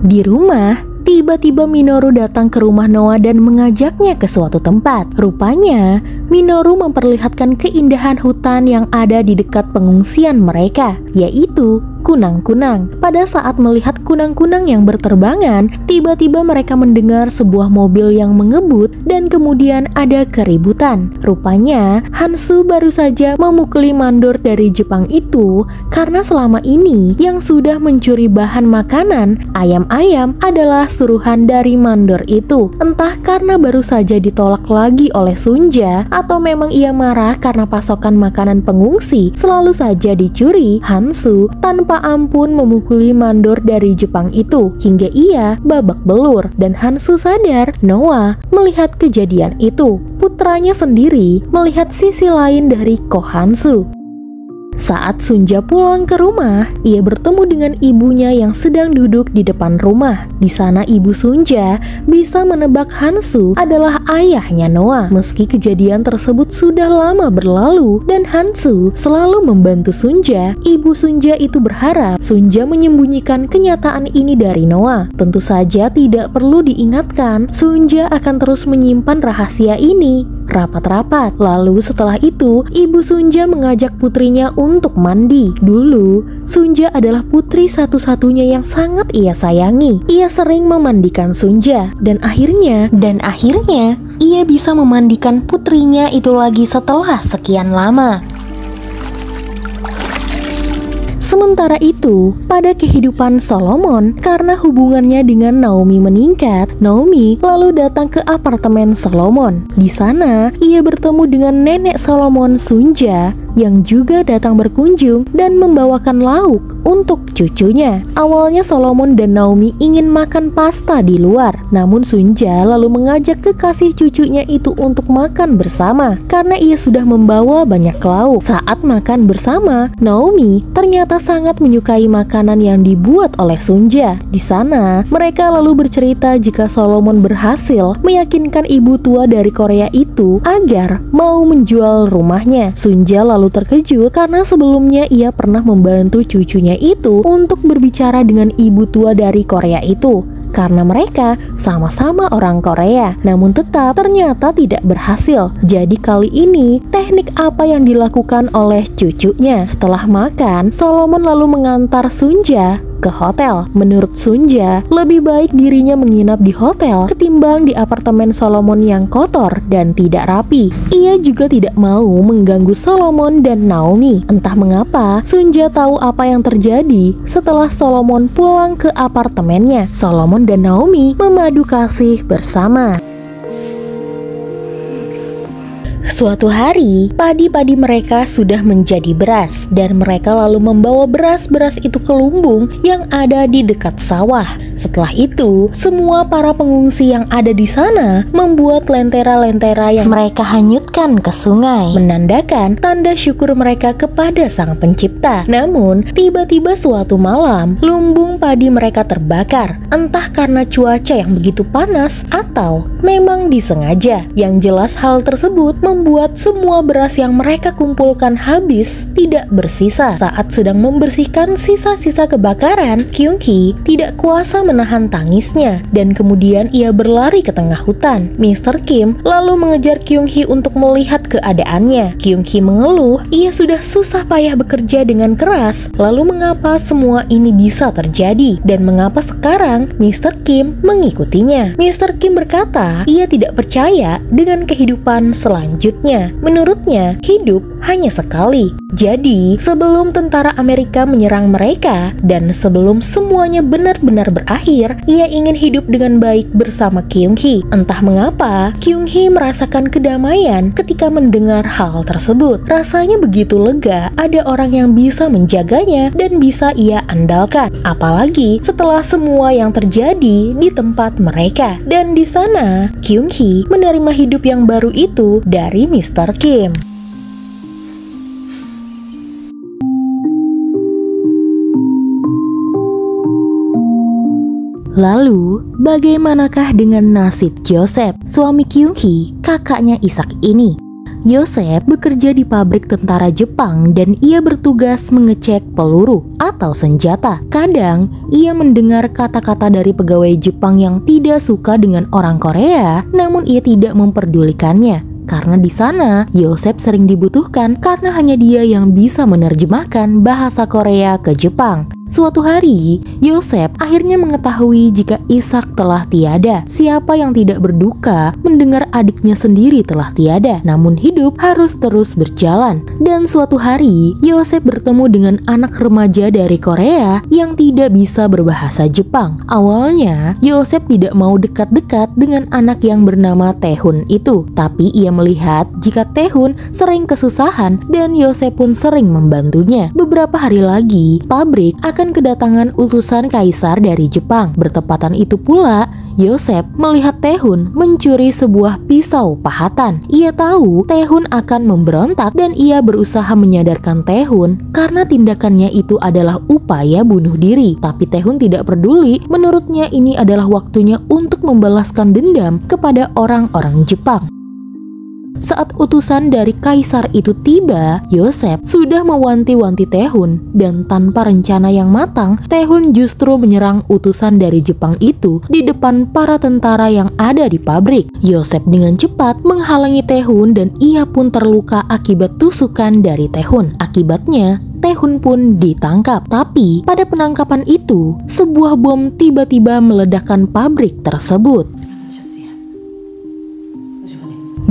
Di rumah, tiba-tiba Minoru datang ke rumah Noah dan mengajaknya ke suatu tempat. Rupanya, Minoru memperlihatkan keindahan hutan yang ada di dekat pengungsian mereka, yaitu kunang-kunang. Pada saat melihat kunang-kunang yang berterbangan, tiba-tiba mereka mendengar sebuah mobil yang mengebut dan kemudian ada keributan. Rupanya, Hansu baru saja memukuli mandor dari Jepang itu karena selama ini yang sudah mencuri bahan makanan ayam-ayam adalah suruhan dari mandor itu. Entah karena baru saja ditolak lagi oleh Sunja atau memang ia marah karena pasokan makanan pengungsi selalu saja dicuri Hansu tanpa tanpa ampun memukuli mandor dari Jepang itu hingga ia babak belur dan Hansu sadar Noah melihat kejadian itu. Putranya sendiri melihat sisi lain dari Kohansu. Saat Sunja pulang ke rumah, ia bertemu dengan ibunya yang sedang duduk di depan rumah. Di sana ibu Sunja bisa menebak Hansu adalah ayahnya Noah. Meski kejadian tersebut sudah lama berlalu dan Hansu selalu membantu Sunja, ibu Sunja itu berharap Sunja menyembunyikan kenyataan ini dari Noah. Tentu saja tidak perlu diingatkan, Sunja akan terus menyimpan rahasia ini rapat-rapat. Lalu setelah itu, ibu Sunja mengajak putrinya untuk untuk mandi. Dulu, Sunja adalah putri satu-satunya yang sangat ia sayangi. Ia sering memandikan Sunja dan akhirnya dan akhirnya ia bisa memandikan putrinya itu lagi setelah sekian lama. Sementara itu, pada kehidupan Solomon, karena hubungannya dengan Naomi meningkat, Naomi lalu datang ke apartemen Solomon. Di sana, ia bertemu dengan nenek Solomon Sunja yang juga datang berkunjung dan membawakan lauk untuk cucunya. Awalnya Solomon dan Naomi ingin makan pasta di luar, namun Sunja lalu mengajak kekasih cucunya itu untuk makan bersama karena ia sudah membawa banyak lauk. Saat makan bersama, Naomi ternyata sangat menyukai makanan yang dibuat oleh Sunja. Di sana, mereka lalu bercerita jika Solomon berhasil meyakinkan ibu tua dari Korea itu agar mau menjual rumahnya. Sunja lalu selalu terkejut karena sebelumnya ia pernah membantu cucunya itu untuk berbicara dengan ibu tua dari Korea itu karena mereka sama-sama orang Korea, namun tetap ternyata tidak berhasil. Jadi kali ini, teknik apa yang dilakukan oleh cucunya? Setelah makan, Solomon lalu mengantar Sunja ke hotel. Menurut Sunja, lebih baik dirinya menginap di hotel ketimbang di apartemen Solomon yang kotor dan tidak rapi. Ia juga tidak mau mengganggu Solomon dan Naomi. Entah mengapa, Sunja tahu apa yang terjadi setelah Solomon pulang ke apartemennya. Solomon dan Naomi memadu kasih bersama. Suatu hari, padi-padi mereka sudah menjadi beras dan mereka lalu membawa beras-beras itu ke lumbung yang ada di dekat sawah. Setelah itu, semua para pengungsi yang ada di sana membuat lentera-lentera yang mereka hanyutkan ke sungai, menandakan tanda syukur mereka kepada Sang Pencipta. Namun, tiba-tiba suatu malam, lumbung padi mereka terbakar, entah karena cuaca yang begitu panas atau memang disengaja. Yang jelas hal tersebut mem membuat semua beras yang mereka kumpulkan habis tidak bersisa. Saat sedang membersihkan sisa-sisa kebakaran, Kyungki tidak kuasa menahan tangisnya dan kemudian ia berlari ke tengah hutan. Mr. Kim lalu mengejar Kyunghee untuk melihat keadaannya. Kyunghee mengeluh, ia sudah susah payah bekerja dengan keras. Lalu mengapa semua ini bisa terjadi dan mengapa sekarang Mr. Kim mengikutinya? Mr. Kim berkata, ia tidak percaya dengan kehidupan selanjutnya selanjutnya. Menurutnya, hidup hanya sekali. Jadi, sebelum tentara Amerika menyerang mereka dan sebelum semuanya benar-benar berakhir, ia ingin hidup dengan baik bersama Kyung Hee. Entah mengapa, Kyung Hee merasakan kedamaian ketika mendengar hal tersebut. Rasanya begitu lega ada orang yang bisa menjaganya dan bisa ia andalkan. Apalagi setelah semua yang terjadi di tempat mereka. Dan di sana, Kyung Hee menerima hidup yang baru itu dari dari Mr. Kim. Lalu, bagaimanakah dengan nasib Joseph, suami Kyung Hee, kakaknya Ishak ini? Joseph bekerja di pabrik tentara Jepang dan ia bertugas mengecek peluru atau senjata. Kadang, ia mendengar kata-kata dari pegawai Jepang yang tidak suka dengan orang Korea, namun ia tidak memperdulikannya karena di sana Yosep sering dibutuhkan karena hanya dia yang bisa menerjemahkan bahasa Korea ke Jepang. Suatu hari, Yosef akhirnya mengetahui jika Ishak telah tiada. Siapa yang tidak berduka mendengar adiknya sendiri telah tiada, namun hidup harus terus berjalan. Dan suatu hari, Yosef bertemu dengan anak remaja dari Korea yang tidak bisa berbahasa Jepang. Awalnya, Yosef tidak mau dekat-dekat dengan anak yang bernama Tehun itu, tapi ia melihat jika Tehun sering kesusahan dan Yosef pun sering membantunya. Beberapa hari lagi, pabrik akan akan kedatangan utusan kaisar dari Jepang. Bertepatan itu pula, Yosep melihat Tehun mencuri sebuah pisau pahatan. Ia tahu Tehun akan memberontak dan ia berusaha menyadarkan Tehun karena tindakannya itu adalah upaya bunuh diri. Tapi Tehun tidak peduli, menurutnya ini adalah waktunya untuk membalaskan dendam kepada orang-orang Jepang. Saat utusan dari kaisar itu tiba, Yosef sudah mewanti-wanti Tehun dan tanpa rencana yang matang, Tehun justru menyerang utusan dari Jepang itu di depan para tentara yang ada di pabrik. Yosef dengan cepat menghalangi Tehun dan ia pun terluka akibat tusukan dari Tehun. Akibatnya, Tehun pun ditangkap. Tapi pada penangkapan itu, sebuah bom tiba-tiba meledakkan pabrik tersebut.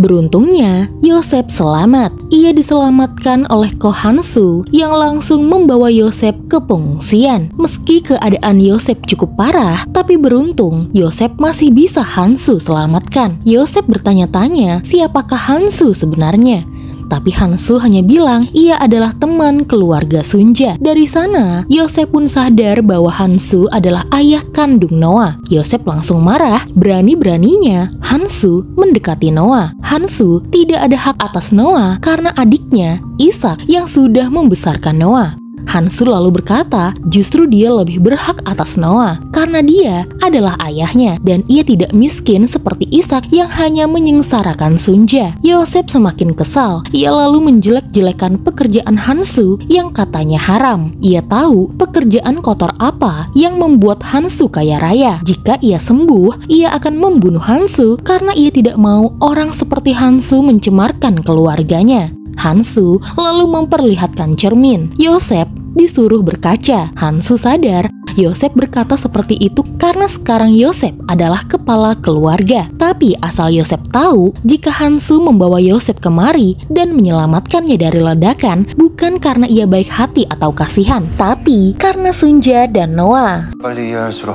Beruntungnya, Yosep selamat. Ia diselamatkan oleh Kohansu yang langsung membawa Yosep ke pengungsian. Meski keadaan Yosep cukup parah, tapi beruntung Yosep masih bisa Hansu selamatkan. Yosep bertanya-tanya siapakah Hansu sebenarnya tapi Hansu hanya bilang ia adalah teman keluarga Sunja. Dari sana, Yosef pun sadar bahwa Hansu adalah ayah kandung Noah. Yosef langsung marah, berani-beraninya Hansu mendekati Noah. Hansu tidak ada hak atas Noah karena adiknya, Ishak, yang sudah membesarkan Noah. Hansu lalu berkata, justru dia lebih berhak atas Noah karena dia adalah ayahnya dan ia tidak miskin seperti Ishak yang hanya menyengsarakan Sunja. Yosef semakin kesal. Ia lalu menjelek-jelekan pekerjaan Hansu yang katanya haram. Ia tahu pekerjaan kotor apa yang membuat Hansu kaya raya. Jika ia sembuh, ia akan membunuh Hansu karena ia tidak mau orang seperti Hansu mencemarkan keluarganya. Hansu lalu memperlihatkan cermin. Yosep disuruh berkaca. Hansu sadar Yosep berkata seperti itu karena sekarang Yosep adalah kepala keluarga. Tapi asal Yosep tahu, jika Hansu membawa Yosep kemari dan menyelamatkannya dari ledakan, bukan karena ia baik hati atau kasihan, tapi karena Sunja dan Noah. 빨리 이해할수록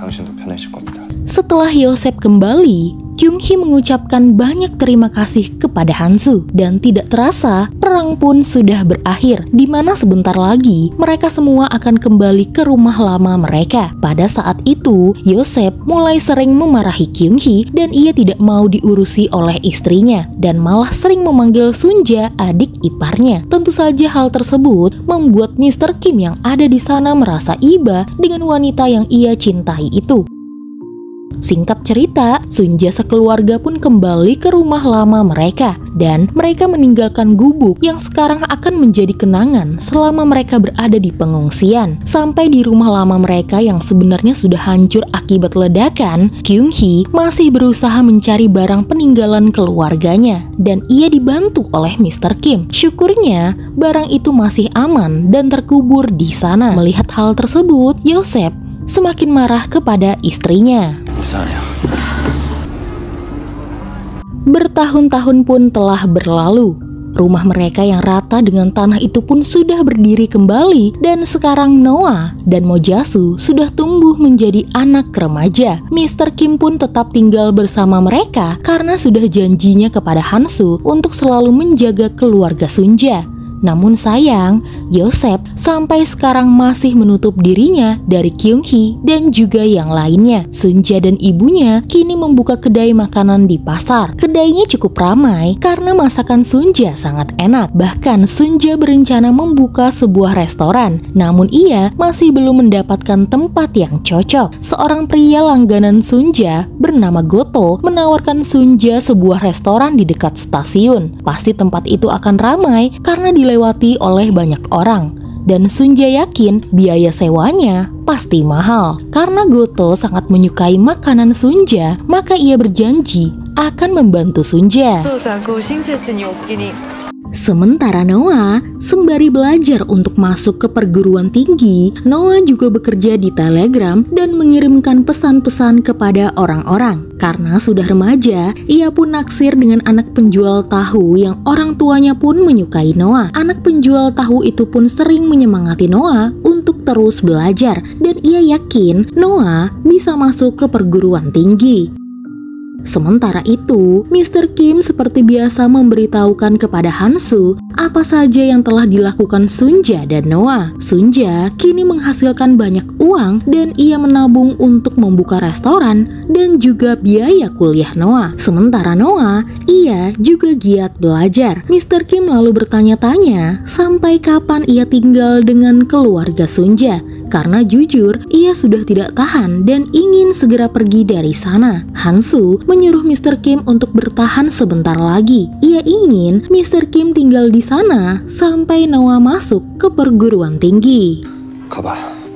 당신도 편해질 겁니다. Setelah Yosep kembali, Jung Hee mengucapkan banyak terima kasih kepada Hansu dan tidak terasa perang pun sudah berakhir di mana sebentar lagi mereka semua akan kembali ke rumah lama mereka. Pada saat itu, Yosep mulai sering memarahi Kyung Hee dan ia tidak mau diurusi oleh istrinya dan malah sering memanggil Sunja adik iparnya. Tentu saja hal tersebut membuat Mr. Kim yang ada di sana merasa iba dengan wanita yang ia cintai itu. Singkat cerita, Sunja sekeluarga pun kembali ke rumah lama mereka dan mereka meninggalkan gubuk yang sekarang akan menjadi kenangan selama mereka berada di pengungsian. Sampai di rumah lama mereka yang sebenarnya sudah hancur akibat ledakan, Kyung Hee masih berusaha mencari barang peninggalan keluarganya dan ia dibantu oleh Mr. Kim. Syukurnya, barang itu masih aman dan terkubur di sana. Melihat hal tersebut, Yosep semakin marah kepada istrinya. Bertahun-tahun pun telah berlalu. Rumah mereka yang rata dengan tanah itu pun sudah berdiri kembali dan sekarang Noah dan Mojasu sudah tumbuh menjadi anak remaja. Mr. Kim pun tetap tinggal bersama mereka karena sudah janjinya kepada Hansu untuk selalu menjaga keluarga Sunja. Namun sayang, Yosep sampai sekarang masih menutup dirinya dari Kyung Hee dan juga yang lainnya. Sunja dan ibunya kini membuka kedai makanan di pasar. Kedainya cukup ramai karena masakan Sunja sangat enak. Bahkan Sunja berencana membuka sebuah restoran, namun ia masih belum mendapatkan tempat yang cocok. Seorang pria langganan Sunja bernama Goto menawarkan Sunja sebuah restoran di dekat stasiun. Pasti tempat itu akan ramai karena di dilewati oleh banyak orang. Dan Sunja yakin biaya sewanya pasti mahal. Karena Goto sangat menyukai makanan Sunja, maka ia berjanji akan membantu Sunja. Sementara Noah sembari belajar untuk masuk ke perguruan tinggi, Noah juga bekerja di Telegram dan mengirimkan pesan-pesan kepada orang-orang. Karena sudah remaja, ia pun naksir dengan anak penjual tahu yang orang tuanya pun menyukai Noah. Anak penjual tahu itu pun sering menyemangati Noah untuk terus belajar dan ia yakin Noah bisa masuk ke perguruan tinggi. Sementara itu, Mr. Kim seperti biasa memberitahukan kepada Hansu apa saja yang telah dilakukan Sunja dan Noah. Sunja kini menghasilkan banyak uang dan ia menabung untuk membuka restoran dan juga biaya kuliah Noah. Sementara Noah, ia juga giat belajar. Mr. Kim lalu bertanya-tanya sampai kapan ia tinggal dengan keluarga Sunja karena jujur ia sudah tidak tahan dan ingin segera pergi dari sana. Hansu menyuruh Mr. Kim untuk bertahan sebentar lagi. Ia ingin Mr. Kim tinggal di sana sampai Noah masuk ke perguruan tinggi. Kabar.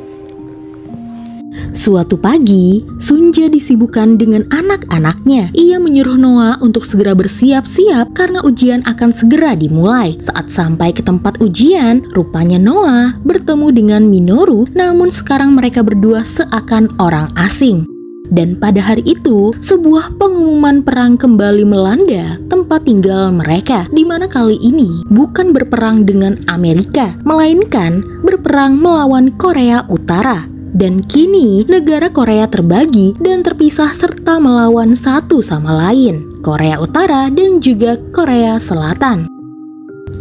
Suatu pagi, Sunja disibukkan dengan anak-anaknya. Ia menyuruh Noah untuk segera bersiap-siap karena ujian akan segera dimulai. Saat sampai ke tempat ujian, rupanya Noah bertemu dengan Minoru, namun sekarang mereka berdua seakan orang asing. Dan pada hari itu, sebuah pengumuman perang kembali melanda tempat tinggal mereka, di mana kali ini bukan berperang dengan Amerika, melainkan berperang melawan Korea Utara. Dan kini, negara Korea terbagi dan terpisah serta melawan satu sama lain, Korea Utara dan juga Korea Selatan.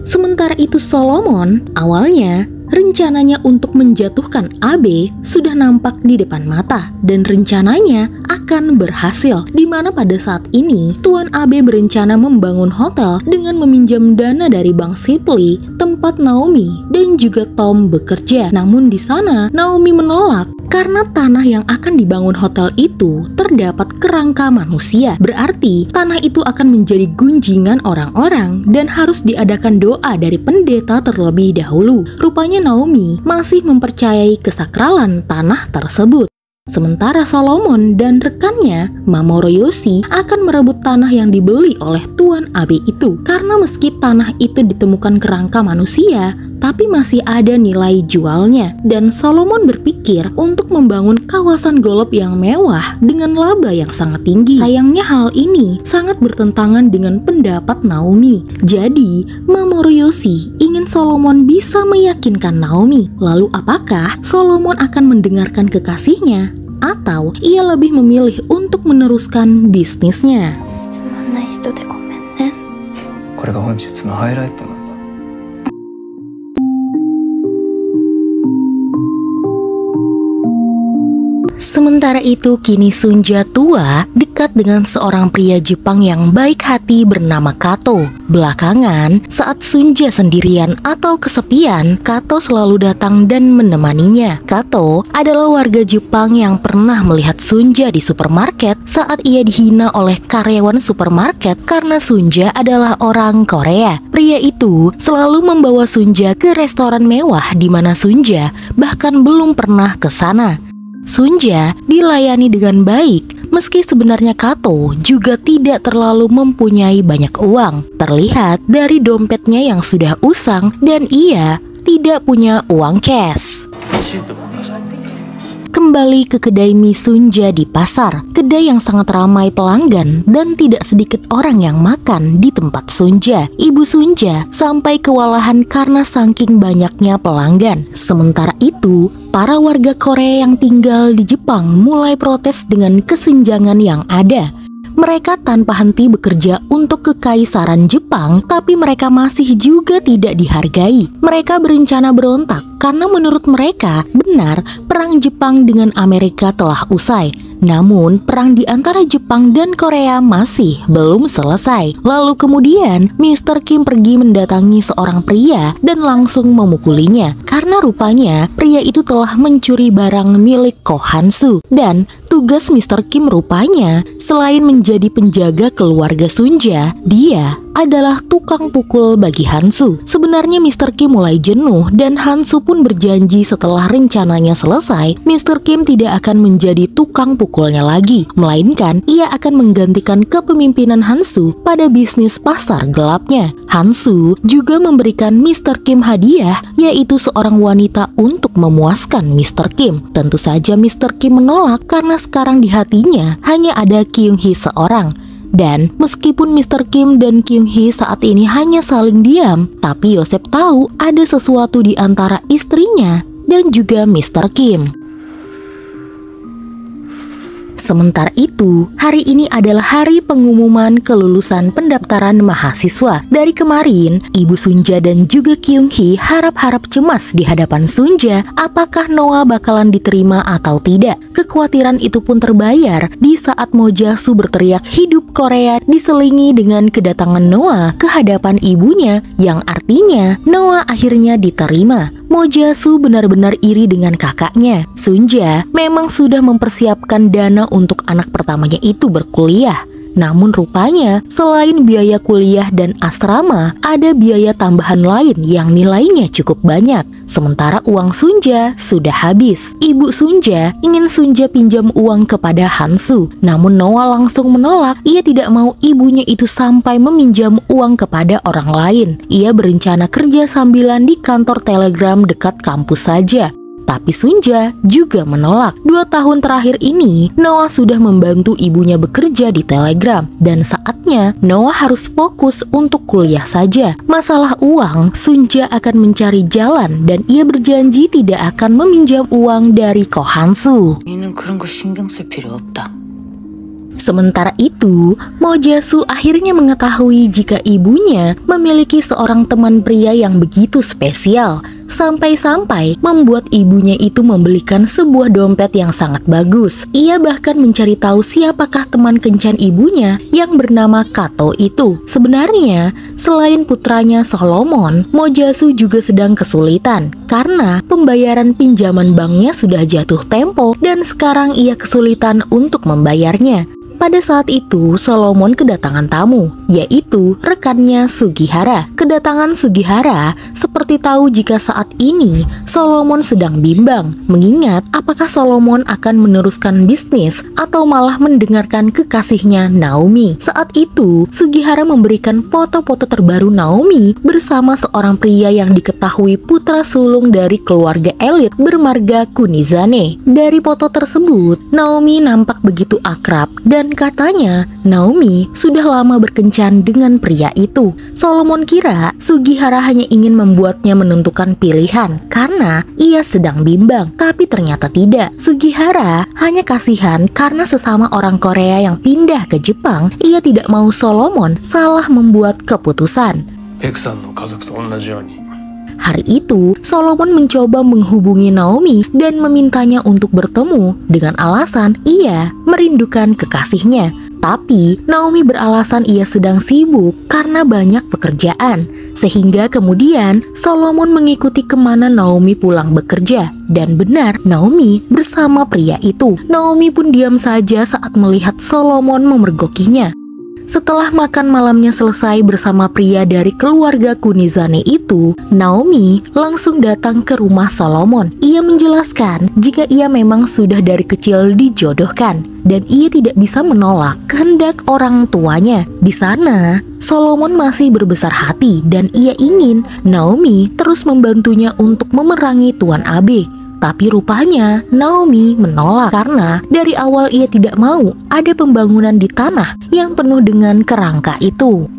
Sementara itu Solomon awalnya rencananya untuk menjatuhkan AB sudah nampak di depan mata dan rencananya akan berhasil. Di mana pada saat ini Tuan AB berencana membangun hotel dengan meminjam dana dari Bank Sipley, tempat Naomi dan juga Tom bekerja. Namun di sana Naomi menolak karena tanah yang akan dibangun hotel itu terdapat kerangka manusia. Berarti tanah itu akan menjadi gunjingan orang-orang dan harus diadakan doa dari pendeta terlebih dahulu. Rupanya Naomi masih mempercayai kesakralan tanah tersebut. Sementara Solomon dan rekannya, Mamoru Yoshi, akan merebut tanah yang dibeli oleh Tuan Abe itu. Karena meski tanah itu ditemukan kerangka manusia, tapi masih ada nilai jualnya. Dan Solomon berpikir untuk membangun kawasan golop yang mewah dengan laba yang sangat tinggi. Sayangnya hal ini sangat bertentangan dengan pendapat Naomi. Jadi, Mamoru Yoshi ingin Solomon bisa meyakinkan Naomi. Lalu apakah Solomon akan mendengarkan kekasihnya atau ia lebih memilih untuk meneruskan bisnisnya. Sementara itu, kini Sunja tua dekat dengan seorang pria Jepang yang baik hati bernama Kato. Belakangan, saat Sunja sendirian atau kesepian, Kato selalu datang dan menemaninya. Kato adalah warga Jepang yang pernah melihat Sunja di supermarket saat ia dihina oleh karyawan supermarket karena Sunja adalah orang Korea. Pria itu selalu membawa Sunja ke restoran mewah di mana Sunja bahkan belum pernah ke sana. Sunja dilayani dengan baik meski sebenarnya Kato juga tidak terlalu mempunyai banyak uang. Terlihat dari dompetnya yang sudah usang dan ia tidak punya uang cash kembali ke kedai mie Sunja di pasar, kedai yang sangat ramai pelanggan dan tidak sedikit orang yang makan di tempat Sunja. Ibu Sunja sampai kewalahan karena saking banyaknya pelanggan. Sementara itu, para warga Korea yang tinggal di Jepang mulai protes dengan kesenjangan yang ada. Mereka tanpa henti bekerja untuk kekaisaran Jepang, tapi mereka masih juga tidak dihargai. Mereka berencana berontak karena menurut mereka benar perang Jepang dengan Amerika telah usai. Namun, perang di antara Jepang dan Korea masih belum selesai. Lalu kemudian, Mr. Kim pergi mendatangi seorang pria dan langsung memukulinya. Karena rupanya, pria itu telah mencuri barang milik Kohansu. Dan Tugas Mr. Kim rupanya, selain menjadi penjaga keluarga Sunja, dia adalah tukang pukul bagi Hansu. Sebenarnya Mr. Kim mulai jenuh dan Hansu pun berjanji setelah rencananya selesai, Mr. Kim tidak akan menjadi tukang pukulnya lagi, melainkan ia akan menggantikan kepemimpinan Hansu pada bisnis pasar gelapnya. Hansu juga memberikan Mr. Kim hadiah, yaitu seorang wanita untuk memuaskan Mr. Kim. Tentu saja Mr. Kim menolak karena sekarang di hatinya hanya ada Kyung Hee seorang. Dan meskipun Mr. Kim dan Kyung Hee saat ini hanya saling diam, tapi Yosep tahu ada sesuatu di antara istrinya dan juga Mr. Kim. Sementara itu, hari ini adalah hari pengumuman kelulusan pendaftaran mahasiswa. Dari kemarin, Ibu Sunja dan juga Kyung Hee harap-harap cemas di hadapan Sunja apakah Noah bakalan diterima atau tidak. Kekhawatiran itu pun terbayar di saat Mojasu berteriak hidup Korea diselingi dengan kedatangan Noah ke hadapan ibunya yang artinya Noah akhirnya diterima. Mojasu benar-benar iri dengan kakaknya. Sunja memang sudah mempersiapkan dana untuk anak pertamanya itu berkuliah. Namun rupanya, selain biaya kuliah dan asrama, ada biaya tambahan lain yang nilainya cukup banyak. Sementara uang Sunja sudah habis. Ibu Sunja ingin Sunja pinjam uang kepada Hansu, namun Noah langsung menolak. Ia tidak mau ibunya itu sampai meminjam uang kepada orang lain. Ia berencana kerja sambilan di kantor telegram dekat kampus saja. Tapi Sunja juga menolak. Dua tahun terakhir ini, Noah sudah membantu ibunya bekerja di Telegram dan saatnya Noah harus fokus untuk kuliah saja. Masalah uang, Sunja akan mencari jalan dan ia berjanji tidak akan meminjam uang dari Kohansu. Sementara itu, Mojasu akhirnya mengetahui jika ibunya memiliki seorang teman pria yang begitu spesial sampai-sampai membuat ibunya itu membelikan sebuah dompet yang sangat bagus. Ia bahkan mencari tahu siapakah teman kencan ibunya yang bernama Kato itu. Sebenarnya, selain putranya Solomon, Mojasu juga sedang kesulitan karena pembayaran pinjaman banknya sudah jatuh tempo dan sekarang ia kesulitan untuk membayarnya. Pada saat itu, Solomon kedatangan tamu, yaitu rekannya Sugihara. Kedatangan Sugihara seperti tahu jika saat ini Solomon sedang bimbang, mengingat apakah Solomon akan meneruskan bisnis atau malah mendengarkan kekasihnya Naomi. Saat itu, Sugihara memberikan foto-foto terbaru Naomi bersama seorang pria yang diketahui putra sulung dari keluarga elit bermarga Kunizane. Dari foto tersebut, Naomi nampak begitu akrab dan katanya, Naomi sudah lama berkencan dengan pria itu. Solomon kira Sugihara hanya ingin membuatnya menentukan pilihan karena ia sedang bimbang. Tapi ternyata tidak. Sugihara hanya kasihan karena sesama orang Korea yang pindah ke Jepang, ia tidak mau Solomon salah membuat keputusan. yoni. Hari itu, Solomon mencoba menghubungi Naomi dan memintanya untuk bertemu dengan alasan ia merindukan kekasihnya. Tapi Naomi beralasan ia sedang sibuk karena banyak pekerjaan, sehingga kemudian Solomon mengikuti kemana Naomi pulang bekerja. Dan benar, Naomi bersama pria itu. Naomi pun diam saja saat melihat Solomon memergokinya. Setelah makan malamnya selesai bersama pria dari keluarga Kunizane itu, Naomi langsung datang ke rumah Solomon. Ia menjelaskan jika ia memang sudah dari kecil dijodohkan dan ia tidak bisa menolak kehendak orang tuanya. Di sana, Solomon masih berbesar hati dan ia ingin Naomi terus membantunya untuk memerangi Tuan Abe. Tapi rupanya Naomi menolak karena dari awal ia tidak mau ada pembangunan di tanah yang penuh dengan kerangka itu.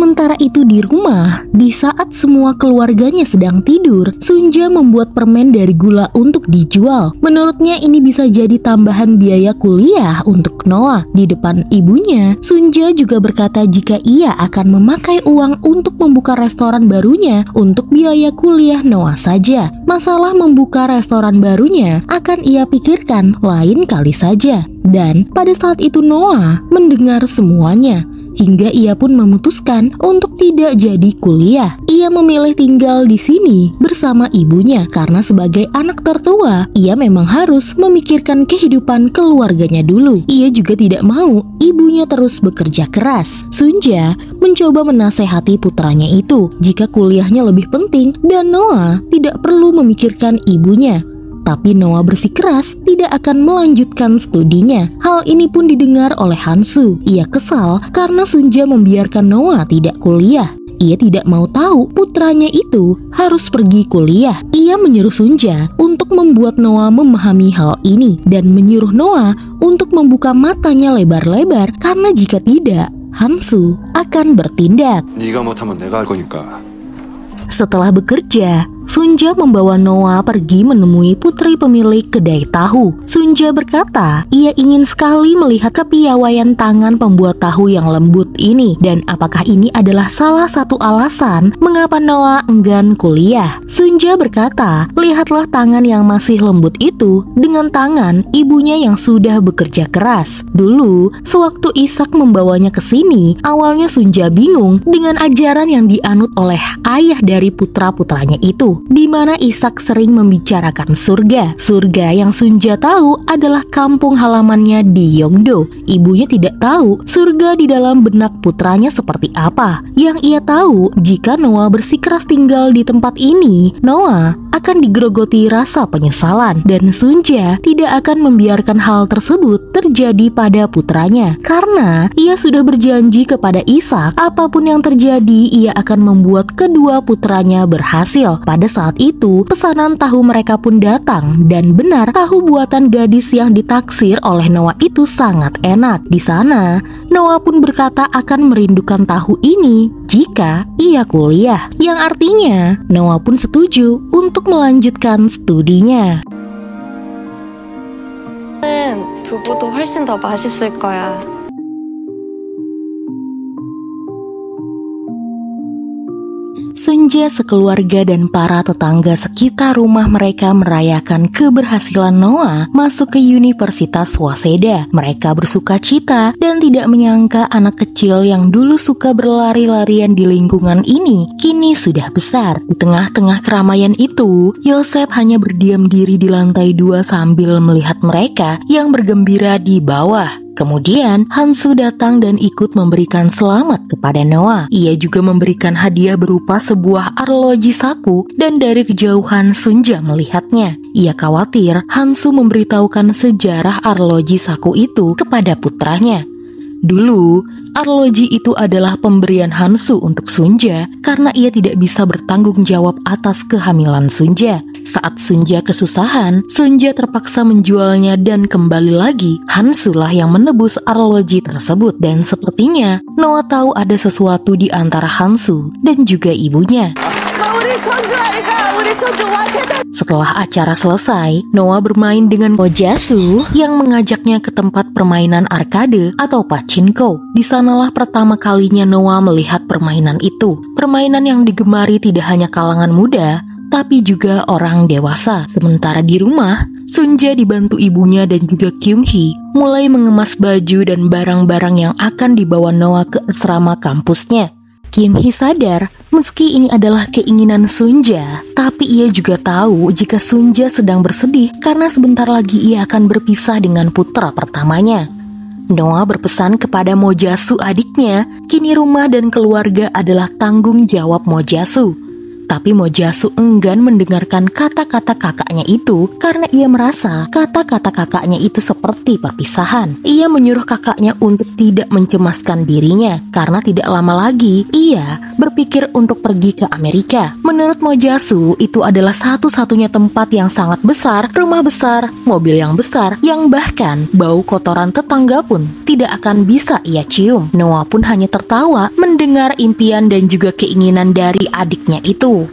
Sementara itu di rumah, di saat semua keluarganya sedang tidur, Sunja membuat permen dari gula untuk dijual. Menurutnya ini bisa jadi tambahan biaya kuliah untuk Noah. Di depan ibunya, Sunja juga berkata jika ia akan memakai uang untuk membuka restoran barunya untuk biaya kuliah Noah saja. Masalah membuka restoran barunya akan ia pikirkan lain kali saja. Dan pada saat itu Noah mendengar semuanya hingga ia pun memutuskan untuk tidak jadi kuliah. Ia memilih tinggal di sini bersama ibunya karena sebagai anak tertua, ia memang harus memikirkan kehidupan keluarganya dulu. Ia juga tidak mau ibunya terus bekerja keras. Sunja mencoba menasehati putranya itu jika kuliahnya lebih penting dan Noah tidak perlu memikirkan ibunya tapi Noah bersikeras tidak akan melanjutkan studinya. Hal ini pun didengar oleh Hansu. Ia kesal karena Sunja membiarkan Noah tidak kuliah ia tidak mau tahu putranya itu harus pergi kuliah. Ia menyuruh Sunja untuk membuat Noah memahami hal ini dan menyuruh Noah untuk membuka matanya lebar-lebar karena jika tidak, Hansu akan bertindak. Setelah bekerja, Sunja membawa Noah pergi menemui putri pemilik kedai tahu. Sunja berkata, ia ingin sekali melihat kepiawaian tangan pembuat tahu yang lembut ini dan apakah ini adalah salah satu alasan mengapa Noah enggan kuliah. Sunja berkata, lihatlah tangan yang masih lembut itu dengan tangan ibunya yang sudah bekerja keras. Dulu, sewaktu Ishak membawanya ke sini, awalnya Sunja bingung dengan ajaran yang dianut oleh ayah dari putra-putranya itu di mana Ishak sering membicarakan surga. Surga yang Sunja tahu adalah kampung halamannya di Yongdo. Ibunya tidak tahu surga di dalam benak putranya seperti apa. Yang ia tahu, jika Noah bersikeras tinggal di tempat ini, Noah akan digerogoti rasa penyesalan dan Sunja tidak akan membiarkan hal tersebut terjadi pada putranya karena ia sudah berjanji kepada Ishak apapun yang terjadi ia akan membuat kedua putranya berhasil pada saat itu, pesanan tahu mereka pun datang dan benar tahu buatan gadis yang ditaksir oleh Noah itu sangat enak. Di sana, Noah pun berkata akan merindukan tahu ini jika ia kuliah, yang artinya Noah pun setuju untuk melanjutkan studinya. 두부도 훨씬 더 맛있을 거야. Sunja sekeluarga dan para tetangga sekitar rumah mereka merayakan keberhasilan Noah masuk ke Universitas Waseda. Mereka bersuka cita dan tidak menyangka anak kecil yang dulu suka berlari-larian di lingkungan ini kini sudah besar. Di tengah-tengah keramaian itu, Yosef hanya berdiam diri di lantai dua sambil melihat mereka yang bergembira di bawah. Kemudian Hansu datang dan ikut memberikan selamat kepada Noah. Ia juga memberikan hadiah berupa sebuah arloji saku dan dari kejauhan Sunja melihatnya. Ia khawatir Hansu memberitahukan sejarah arloji saku itu kepada putranya. Dulu, arloji itu adalah pemberian Hansu untuk Sunja karena ia tidak bisa bertanggung jawab atas kehamilan Sunja. Saat Sunja kesusahan, Sunja terpaksa menjualnya dan kembali lagi. Hansulah yang menebus arloji tersebut dan sepertinya Noah tahu ada sesuatu di antara Hansu dan juga ibunya. Setelah acara selesai, Noah bermain dengan Kojasu yang mengajaknya ke tempat permainan arkade atau pachinko. Di sanalah pertama kalinya Noah melihat permainan itu. Permainan yang digemari tidak hanya kalangan muda, tapi juga orang dewasa. Sementara di rumah, Sunja dibantu ibunya dan juga Kyung Hee mulai mengemas baju dan barang-barang yang akan dibawa Noah ke asrama kampusnya. Kim Hee sadar, meski ini adalah keinginan Sunja, tapi ia juga tahu jika Sunja sedang bersedih karena sebentar lagi ia akan berpisah dengan putra pertamanya. Noah berpesan kepada Mojasu adiknya, kini rumah dan keluarga adalah tanggung jawab Mojasu. Tapi Mojasu enggan mendengarkan kata-kata kakaknya itu karena ia merasa kata-kata kakaknya itu seperti perpisahan. Ia menyuruh kakaknya untuk tidak mencemaskan dirinya karena tidak lama lagi ia berpikir untuk pergi ke Amerika. Menurut Mojasu, itu adalah satu-satunya tempat yang sangat besar, rumah besar, mobil yang besar, yang bahkan bau kotoran tetangga pun tidak akan bisa ia cium. Noah pun hanya tertawa mendengar impian dan juga keinginan dari adiknya itu.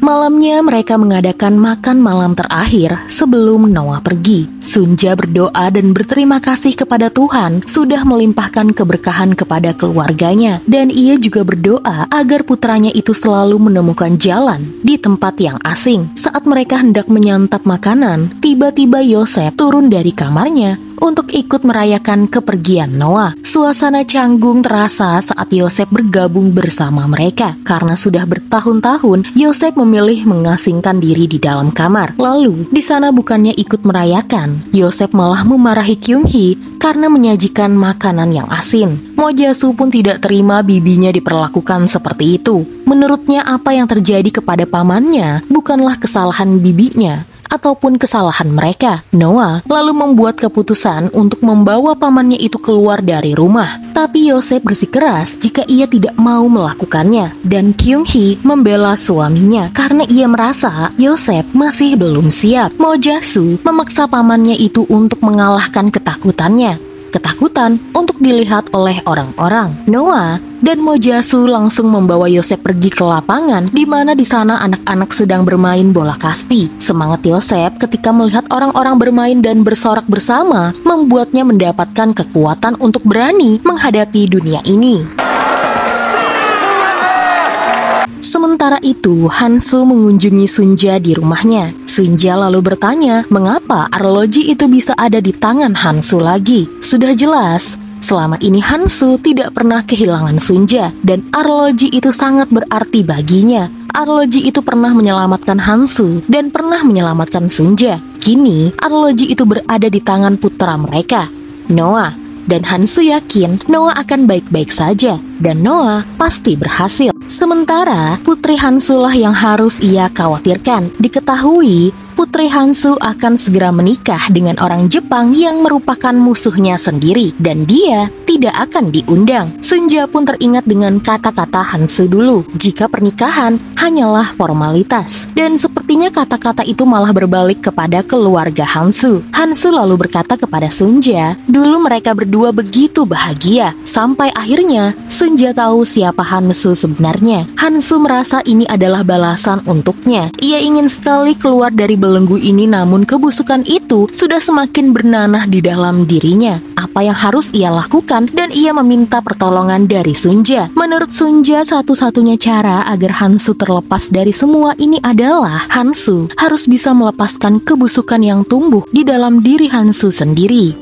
Malamnya mereka mengadakan makan malam terakhir sebelum Noah pergi. Sunja berdoa dan berterima kasih kepada Tuhan sudah melimpahkan keberkahan kepada keluarganya dan ia juga berdoa agar putranya itu selalu menemukan jalan di tempat yang asing. Saat mereka hendak menyantap makanan, tiba-tiba Yosef turun dari kamarnya untuk ikut merayakan kepergian Noah. Suasana canggung terasa saat Yosef bergabung bersama mereka. Karena sudah bertahun-tahun, Yosef memilih mengasingkan diri di dalam kamar. Lalu, di sana bukannya ikut merayakan, Yosef malah memarahi Kyung Hee karena menyajikan makanan yang asin. Mojasu pun tidak terima bibinya diperlakukan seperti itu. Menurutnya apa yang terjadi kepada pamannya bukanlah kesalahan bibinya, ataupun kesalahan mereka. Noah lalu membuat keputusan untuk membawa pamannya itu keluar dari rumah. Tapi Yosef bersikeras jika ia tidak mau melakukannya dan Kyung Hee membela suaminya karena ia merasa Yosef masih belum siap. Mojasu memaksa pamannya itu untuk mengalahkan ketakutannya ketakutan untuk dilihat oleh orang-orang. Noah dan Mojasu langsung membawa Yosef pergi ke lapangan di mana di sana anak-anak sedang bermain bola kasti. Semangat Yosef ketika melihat orang-orang bermain dan bersorak bersama membuatnya mendapatkan kekuatan untuk berani menghadapi dunia ini. Sementara itu, Hansu mengunjungi Sunja di rumahnya. Sunja lalu bertanya mengapa arloji itu bisa ada di tangan Hansu lagi. Sudah jelas, Selama ini Hansu tidak pernah kehilangan Sunja dan arloji itu sangat berarti baginya. Arloji itu pernah menyelamatkan Hansu dan pernah menyelamatkan Sunja. Kini, arloji itu berada di tangan putra mereka, Noah dan Hansu yakin Noah akan baik-baik saja dan Noah pasti berhasil. Sementara putri Hansulah yang harus ia khawatirkan diketahui Putri Hansu akan segera menikah dengan orang Jepang yang merupakan musuhnya sendiri dan dia tidak akan diundang. Sunja pun teringat dengan kata-kata Hansu dulu, jika pernikahan hanyalah formalitas. Dan sepertinya kata-kata itu malah berbalik kepada keluarga Hansu. Hansu lalu berkata kepada Sunja, dulu mereka berdua begitu bahagia, sampai akhirnya Sunja tahu siapa Hansu sebenarnya. Hansu merasa ini adalah balasan untuknya. Ia ingin sekali keluar dari Belenggu ini namun kebusukan itu sudah semakin bernanah di dalam dirinya. Apa yang harus ia lakukan dan ia meminta pertolongan dari Sunja. Menurut Sunja, satu-satunya cara agar Hansu terlepas dari semua ini adalah Hansu harus bisa melepaskan kebusukan yang tumbuh di dalam diri Hansu sendiri.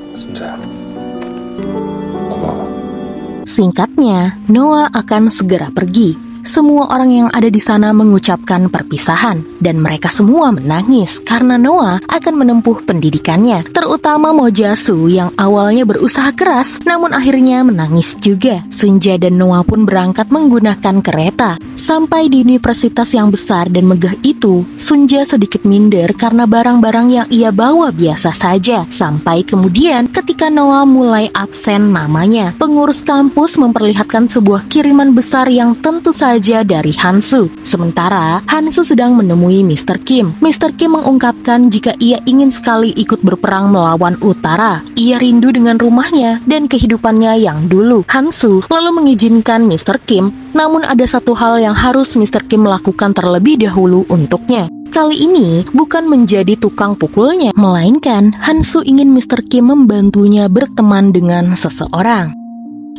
Singkatnya, Noah akan segera pergi. Semua orang yang ada di sana mengucapkan perpisahan dan mereka semua menangis karena Noah akan menempuh pendidikannya, terutama Mojasu yang awalnya berusaha keras namun akhirnya menangis juga. Sunja dan Noah pun berangkat menggunakan kereta. Sampai di universitas yang besar dan megah itu, Sunja sedikit minder karena barang-barang yang ia bawa biasa saja. Sampai kemudian ketika Noah mulai absen namanya, pengurus kampus memperlihatkan sebuah kiriman besar yang tentu saja raja dari Hansu. Sementara, Hansu sedang menemui Mr. Kim. Mr. Kim mengungkapkan jika ia ingin sekali ikut berperang melawan utara. Ia rindu dengan rumahnya dan kehidupannya yang dulu. Hansu lalu mengizinkan Mr. Kim, namun ada satu hal yang harus Mr. Kim lakukan terlebih dahulu untuknya kali ini bukan menjadi tukang pukulnya, melainkan Hansu ingin Mr. Kim membantunya berteman dengan seseorang.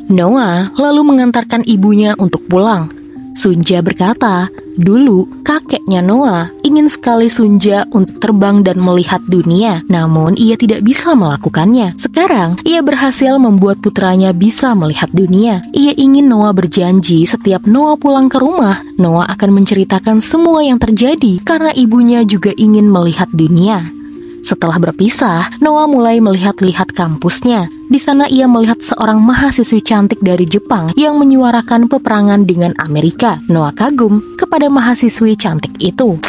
Noah lalu mengantarkan ibunya untuk pulang. Sunja berkata, dulu kakeknya Noah ingin sekali Sunja untuk terbang dan melihat dunia, namun ia tidak bisa melakukannya. Sekarang, ia berhasil membuat putranya bisa melihat dunia. Ia ingin Noah berjanji setiap Noah pulang ke rumah, Noah akan menceritakan semua yang terjadi karena ibunya juga ingin melihat dunia. Setelah berpisah, Noah mulai melihat-lihat kampusnya. Di sana ia melihat seorang mahasiswi cantik dari Jepang yang menyuarakan peperangan dengan Amerika. Noah kagum kepada mahasiswi cantik itu.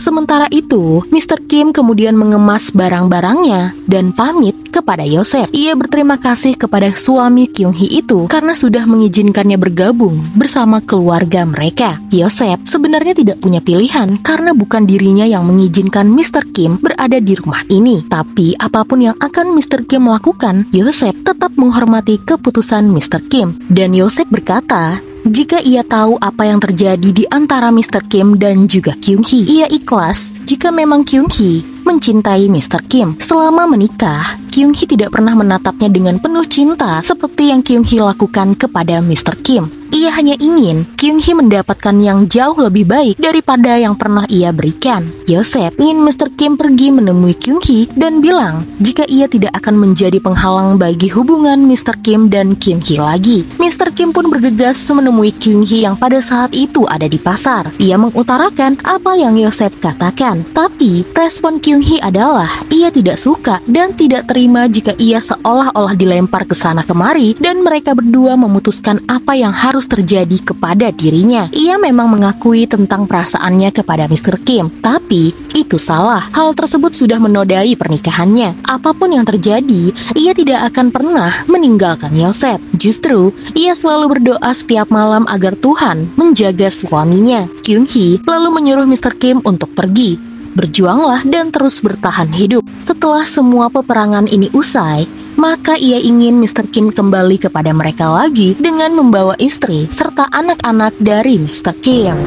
Sementara itu, Mr. Kim kemudian mengemas barang-barangnya dan pamit kepada Yosep, Ia berterima kasih kepada suami Kyung Hee itu karena sudah mengizinkannya bergabung bersama keluarga mereka. Yosep sebenarnya tidak punya pilihan karena bukan dirinya yang mengizinkan Mr. Kim berada di rumah ini. Tapi apapun yang akan Mr. Kim lakukan, Yosep tetap menghormati keputusan Mr. Kim. Dan Yosep berkata, jika ia tahu apa yang terjadi di antara Mr. Kim dan juga Kyung Hee. Ia ikhlas jika memang Kyung Hee mencintai Mr. Kim. Selama menikah, Kyung Hee tidak pernah menatapnya dengan penuh cinta seperti yang Kyung Hee lakukan kepada Mr. Kim. Ia hanya ingin Kyung Hee mendapatkan yang jauh lebih baik daripada yang pernah ia berikan. Yosep ingin Mr. Kim pergi menemui Kyung Hee dan bilang jika ia tidak akan menjadi penghalang bagi hubungan Mr. Kim dan Kim Hee lagi. Mr. Kim pun bergegas menemui Kyung Hee yang pada saat itu ada di pasar. Ia mengutarakan apa yang Yosep katakan, tapi respon Kyung Hee adalah ia tidak suka dan tidak terima jika ia seolah-olah dilempar ke sana kemari dan mereka berdua memutuskan apa yang harus terus terjadi kepada dirinya. Ia memang mengakui tentang perasaannya kepada Mr. Kim, tapi itu salah. Hal tersebut sudah menodai pernikahannya. Apapun yang terjadi, ia tidak akan pernah meninggalkan Yosef. Justru, ia selalu berdoa setiap malam agar Tuhan menjaga suaminya. Kyung Hee lalu menyuruh Mr. Kim untuk pergi, berjuanglah dan terus bertahan hidup. Setelah semua peperangan ini usai, maka ia ingin Mr. Kim kembali kepada mereka lagi dengan membawa istri serta anak-anak dari Mr. Kim.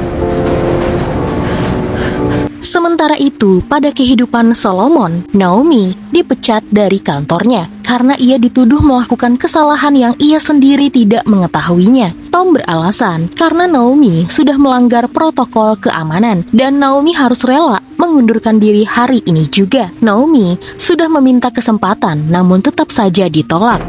Sementara itu, pada kehidupan Solomon, Naomi dipecat dari kantornya karena ia dituduh melakukan kesalahan yang ia sendiri tidak mengetahuinya. Tom beralasan karena Naomi sudah melanggar protokol keamanan dan Naomi harus rela mengundurkan diri hari ini juga. Naomi sudah meminta kesempatan namun tetap saja ditolak.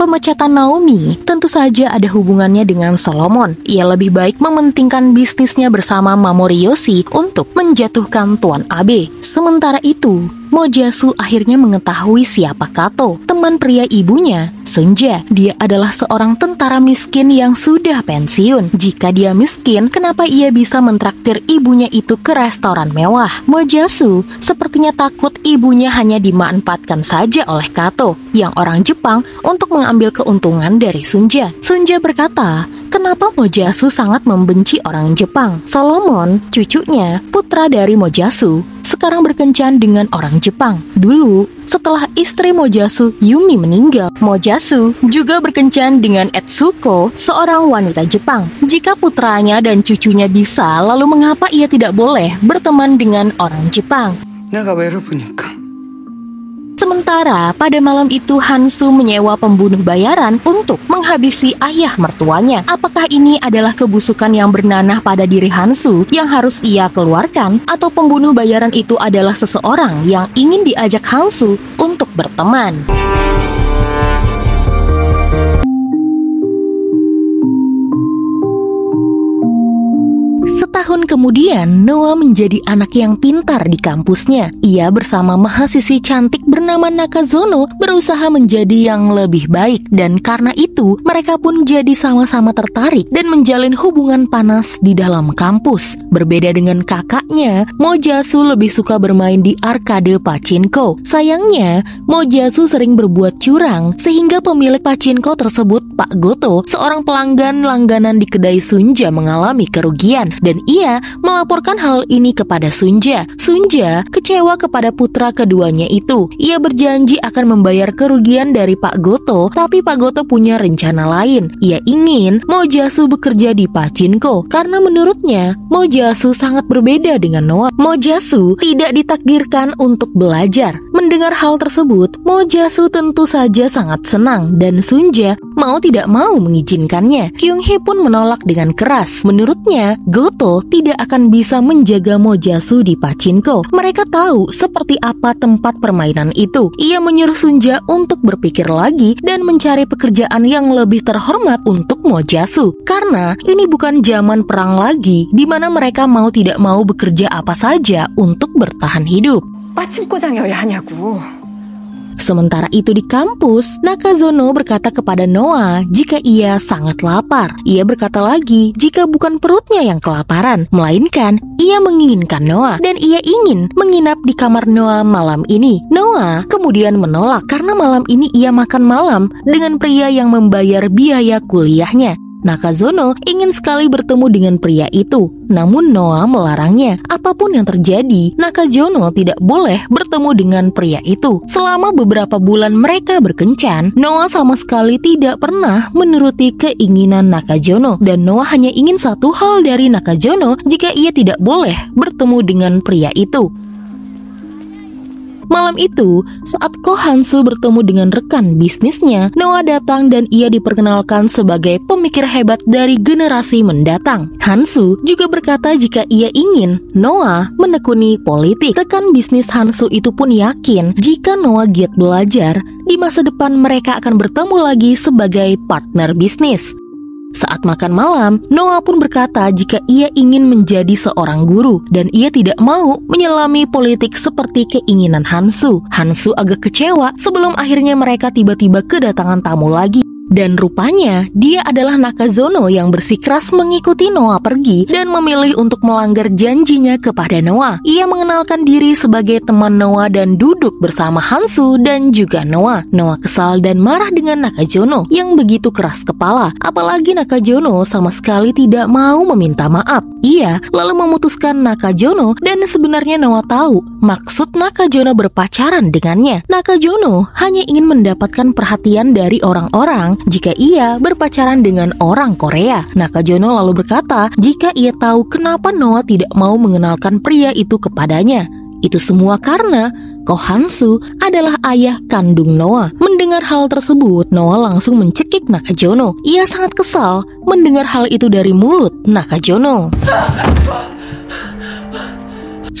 Pemecatan Naomi tentu saja ada hubungannya dengan Solomon. Ia lebih baik mementingkan bisnisnya bersama Mamoriyoshi untuk menjatuhkan Tuan Abe. Sementara itu, Mojasu akhirnya mengetahui siapa Kato, teman pria ibunya, Senja. Dia adalah seorang tentara miskin yang sudah pensiun. Jika dia miskin, kenapa ia bisa mentraktir ibunya itu ke restoran mewah? Mojasu sepertinya takut ibunya hanya dimanfaatkan saja oleh Kato, yang orang Jepang, untuk mengambil keuntungan dari Sunja. Sunja berkata, Kenapa Mojasu sangat membenci orang Jepang? Solomon, cucunya, putra dari Mojasu, sekarang berkencan dengan orang Jepang. Dulu, setelah istri Mojasu, Yumi meninggal, Mojasu juga berkencan dengan Etsuko, seorang wanita Jepang. Jika putranya dan cucunya bisa, lalu mengapa ia tidak boleh berteman dengan orang Jepang? Nah, Sementara pada malam itu Hansu menyewa pembunuh bayaran untuk menghabisi ayah mertuanya. Apakah ini adalah kebusukan yang bernanah pada diri Hansu yang harus ia keluarkan atau pembunuh bayaran itu adalah seseorang yang ingin diajak Hansu untuk berteman? tahun kemudian, Noah menjadi anak yang pintar di kampusnya. Ia bersama mahasiswi cantik bernama Nakazono berusaha menjadi yang lebih baik dan karena itu mereka pun jadi sama-sama tertarik dan menjalin hubungan panas di dalam kampus. Berbeda dengan kakaknya, Mojasu lebih suka bermain di arkade pachinko. Sayangnya, Mojasu sering berbuat curang sehingga pemilik pachinko tersebut, Pak Goto, seorang pelanggan langganan di kedai Sunja mengalami kerugian dan ia melaporkan hal ini kepada Sunja. Sunja kecewa kepada putra keduanya itu. Ia berjanji akan membayar kerugian dari Pak Goto, tapi Pak Goto punya rencana lain. Ia ingin Mojasu bekerja di Pacinko karena menurutnya Mojasu sangat berbeda dengan Noah. Mojasu tidak ditakdirkan untuk belajar. Mendengar hal tersebut, Mojasu tentu saja sangat senang dan Sunja mau tidak mau mengizinkannya. Kyung Hee pun menolak dengan keras. Menurutnya, Goto tidak akan bisa menjaga Mojasu di Pachinko. Mereka tahu seperti apa tempat permainan itu. Ia menyuruh Sunja untuk berpikir lagi dan mencari pekerjaan yang lebih terhormat untuk Mojasu. Karena ini bukan zaman perang lagi, di mana mereka mau tidak mau bekerja apa saja untuk bertahan hidup. Pachinko hanya aku. Sementara itu di kampus, Nakazono berkata kepada Noah jika ia sangat lapar. Ia berkata lagi jika bukan perutnya yang kelaparan, melainkan ia menginginkan Noah dan ia ingin menginap di kamar Noah malam ini. Noah kemudian menolak karena malam ini ia makan malam dengan pria yang membayar biaya kuliahnya. Nakazono ingin sekali bertemu dengan pria itu, namun Noah melarangnya. Apapun yang terjadi, Nakazono tidak boleh bertemu dengan pria itu. Selama beberapa bulan mereka berkencan, Noah sama sekali tidak pernah menuruti keinginan Nakajono dan Noah hanya ingin satu hal dari Nakajono jika ia tidak boleh bertemu dengan pria itu. Malam itu, saat Kohansu bertemu dengan rekan bisnisnya, Noah datang dan ia diperkenalkan sebagai pemikir hebat dari generasi mendatang. Hansu juga berkata jika ia ingin Noah menekuni politik. Rekan bisnis Hansu itu pun yakin jika Noah giat belajar, di masa depan mereka akan bertemu lagi sebagai partner bisnis. Saat makan malam, Noah pun berkata jika ia ingin menjadi seorang guru dan ia tidak mau menyelami politik seperti keinginan Hansu. Hansu agak kecewa sebelum akhirnya mereka tiba-tiba kedatangan tamu lagi. Dan rupanya, dia adalah Nakazono yang bersikeras mengikuti Noah pergi dan memilih untuk melanggar janjinya kepada Noah. Ia mengenalkan diri sebagai teman Noah dan duduk bersama Hansu dan juga Noah. Noah kesal dan marah dengan Nakajono yang begitu keras kepala. Apalagi Nakajono sama sekali tidak mau meminta maaf. Ia lalu memutuskan Nakajono dan sebenarnya Noah tahu maksud Nakajono berpacaran dengannya. Nakajono hanya ingin mendapatkan perhatian dari orang-orang jika ia berpacaran dengan orang Korea. Nakajono lalu berkata jika ia tahu kenapa Noah tidak mau mengenalkan pria itu kepadanya. Itu semua karena Kohansu adalah ayah kandung Noah. Mendengar hal tersebut, Noah langsung mencekik Nakajono. Ia sangat kesal mendengar hal itu dari mulut Nakajono.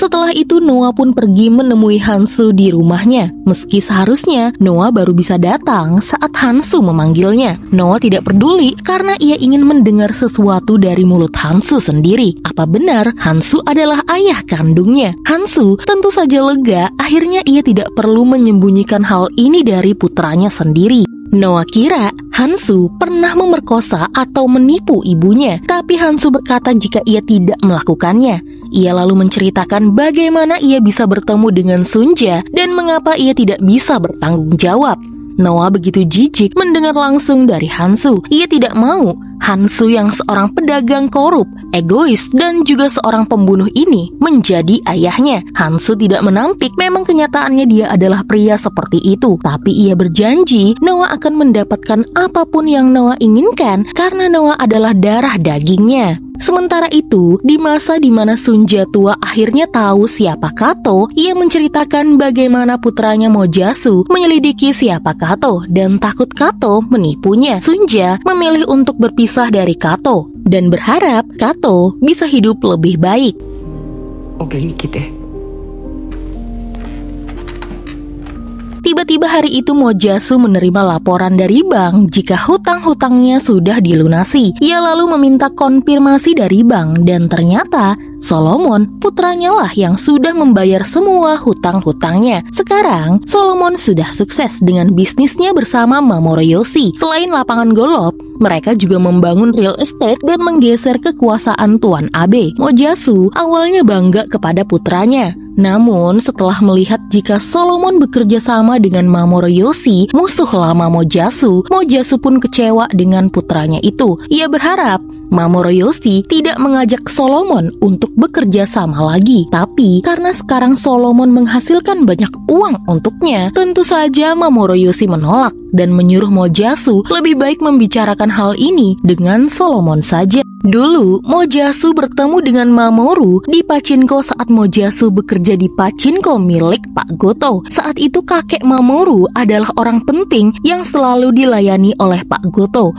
Setelah itu Noah pun pergi menemui Hansu di rumahnya. Meski seharusnya Noah baru bisa datang saat Hansu memanggilnya. Noah tidak peduli karena ia ingin mendengar sesuatu dari mulut Hansu sendiri. Apa benar Hansu adalah ayah kandungnya? Hansu tentu saja lega akhirnya ia tidak perlu menyembunyikan hal ini dari putranya sendiri. Noah kira Hansu pernah memerkosa atau menipu ibunya, tapi Hansu berkata jika ia tidak melakukannya. Ia lalu menceritakan bagaimana ia bisa bertemu dengan Sunja dan mengapa ia tidak bisa bertanggung jawab. Noah begitu jijik mendengar langsung dari Hansu. Ia tidak mau Hansu yang seorang pedagang korup, egois, dan juga seorang pembunuh ini menjadi ayahnya. Hansu tidak menampik, memang kenyataannya dia adalah pria seperti itu. Tapi ia berjanji Noah akan mendapatkan apapun yang Noah inginkan karena Noah adalah darah dagingnya. Sementara itu, di masa di mana Sunja tua akhirnya tahu siapa Kato, ia menceritakan bagaimana putranya Mojasu menyelidiki siapa Kato dan takut Kato menipunya. Sunja memilih untuk berpisah dari Kato dan berharap Kato bisa hidup lebih baik. Oke, kita. Tiba-tiba hari itu Mojasu menerima laporan dari bank jika hutang-hutangnya sudah dilunasi. Ia lalu meminta konfirmasi dari bank dan ternyata Solomon putranya lah yang sudah membayar semua hutang-hutangnya. Sekarang, Solomon sudah sukses dengan bisnisnya bersama Yoshi. Selain lapangan golop, mereka juga membangun real estate dan menggeser kekuasaan Tuan Abe. Mojasu awalnya bangga kepada putranya. Namun, setelah melihat jika Solomon bekerja sama dengan Yoshi, musuh lama Mojasu, Mojasu pun kecewa dengan putranya itu. Ia berharap Mamoro Yoshi tidak mengajak Solomon untuk bekerja sama lagi. Tapi karena sekarang Solomon menghasilkan banyak uang untuknya, tentu saja Mamoro Yoshi menolak dan menyuruh Mojasu lebih baik membicarakan hal ini dengan Solomon saja. Dulu, Mojasu bertemu dengan Mamoru di Pachinko saat Mojasu bekerja di Pachinko milik Pak Goto. Saat itu kakek Mamoru adalah orang penting yang selalu dilayani oleh Pak Goto.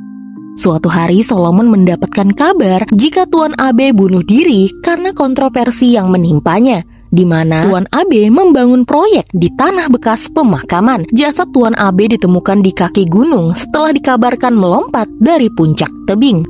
Suatu hari Solomon mendapatkan kabar jika Tuan Abe bunuh diri karena kontroversi yang menimpanya di mana Tuan Abe membangun proyek di tanah bekas pemakaman. Jasad Tuan Abe ditemukan di kaki gunung setelah dikabarkan melompat dari puncak tebing.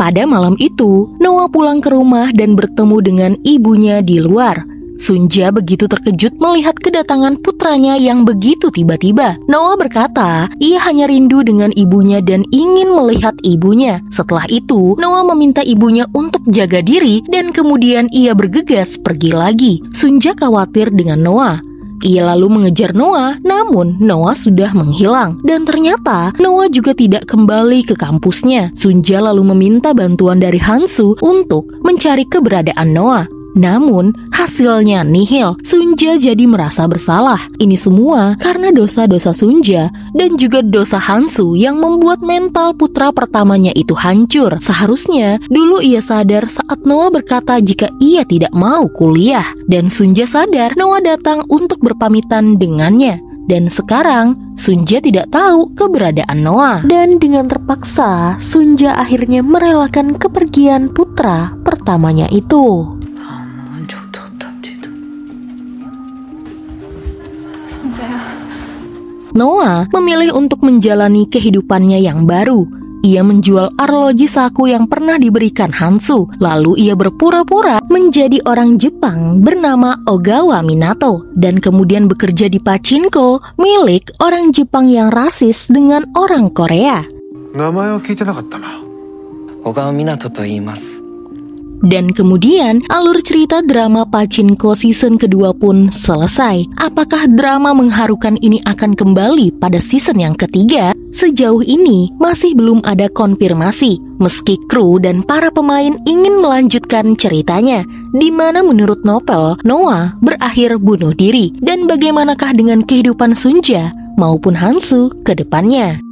Pada malam itu, Noah pulang ke rumah dan bertemu dengan ibunya di luar. Sunja begitu terkejut melihat kedatangan putranya yang begitu tiba-tiba. Noah berkata, ia hanya rindu dengan ibunya dan ingin melihat ibunya. Setelah itu, Noah meminta ibunya untuk jaga diri dan kemudian ia bergegas pergi lagi. Sunja khawatir dengan Noah. Ia lalu mengejar Noah, namun Noah sudah menghilang. Dan ternyata Noah juga tidak kembali ke kampusnya. Sunja lalu meminta bantuan dari Hansu untuk mencari keberadaan Noah. Namun, hasilnya nihil. Sunja jadi merasa bersalah. Ini semua karena dosa-dosa Sunja dan juga dosa Hansu yang membuat mental putra pertamanya itu hancur. Seharusnya, dulu ia sadar saat Noah berkata jika ia tidak mau kuliah. Dan Sunja sadar Noah datang untuk berpamitan dengannya. Dan sekarang, Sunja tidak tahu keberadaan Noah. Dan dengan terpaksa, Sunja akhirnya merelakan kepergian putra pertamanya itu. Noah memilih untuk menjalani kehidupannya yang baru. Ia menjual arloji saku yang pernah diberikan Hansu, lalu ia berpura-pura menjadi orang Jepang bernama Ogawa Minato dan kemudian bekerja di pachinko milik orang Jepang yang rasis dengan orang Korea. Nama Ogawa Minato to imasu. Dan kemudian alur cerita drama Pacinko season kedua pun selesai. Apakah drama mengharukan ini akan kembali pada season yang ketiga? Sejauh ini masih belum ada konfirmasi, meski kru dan para pemain ingin melanjutkan ceritanya, di mana menurut novel, Noah berakhir bunuh diri, dan bagaimanakah dengan kehidupan Sunja maupun Hansu ke depannya.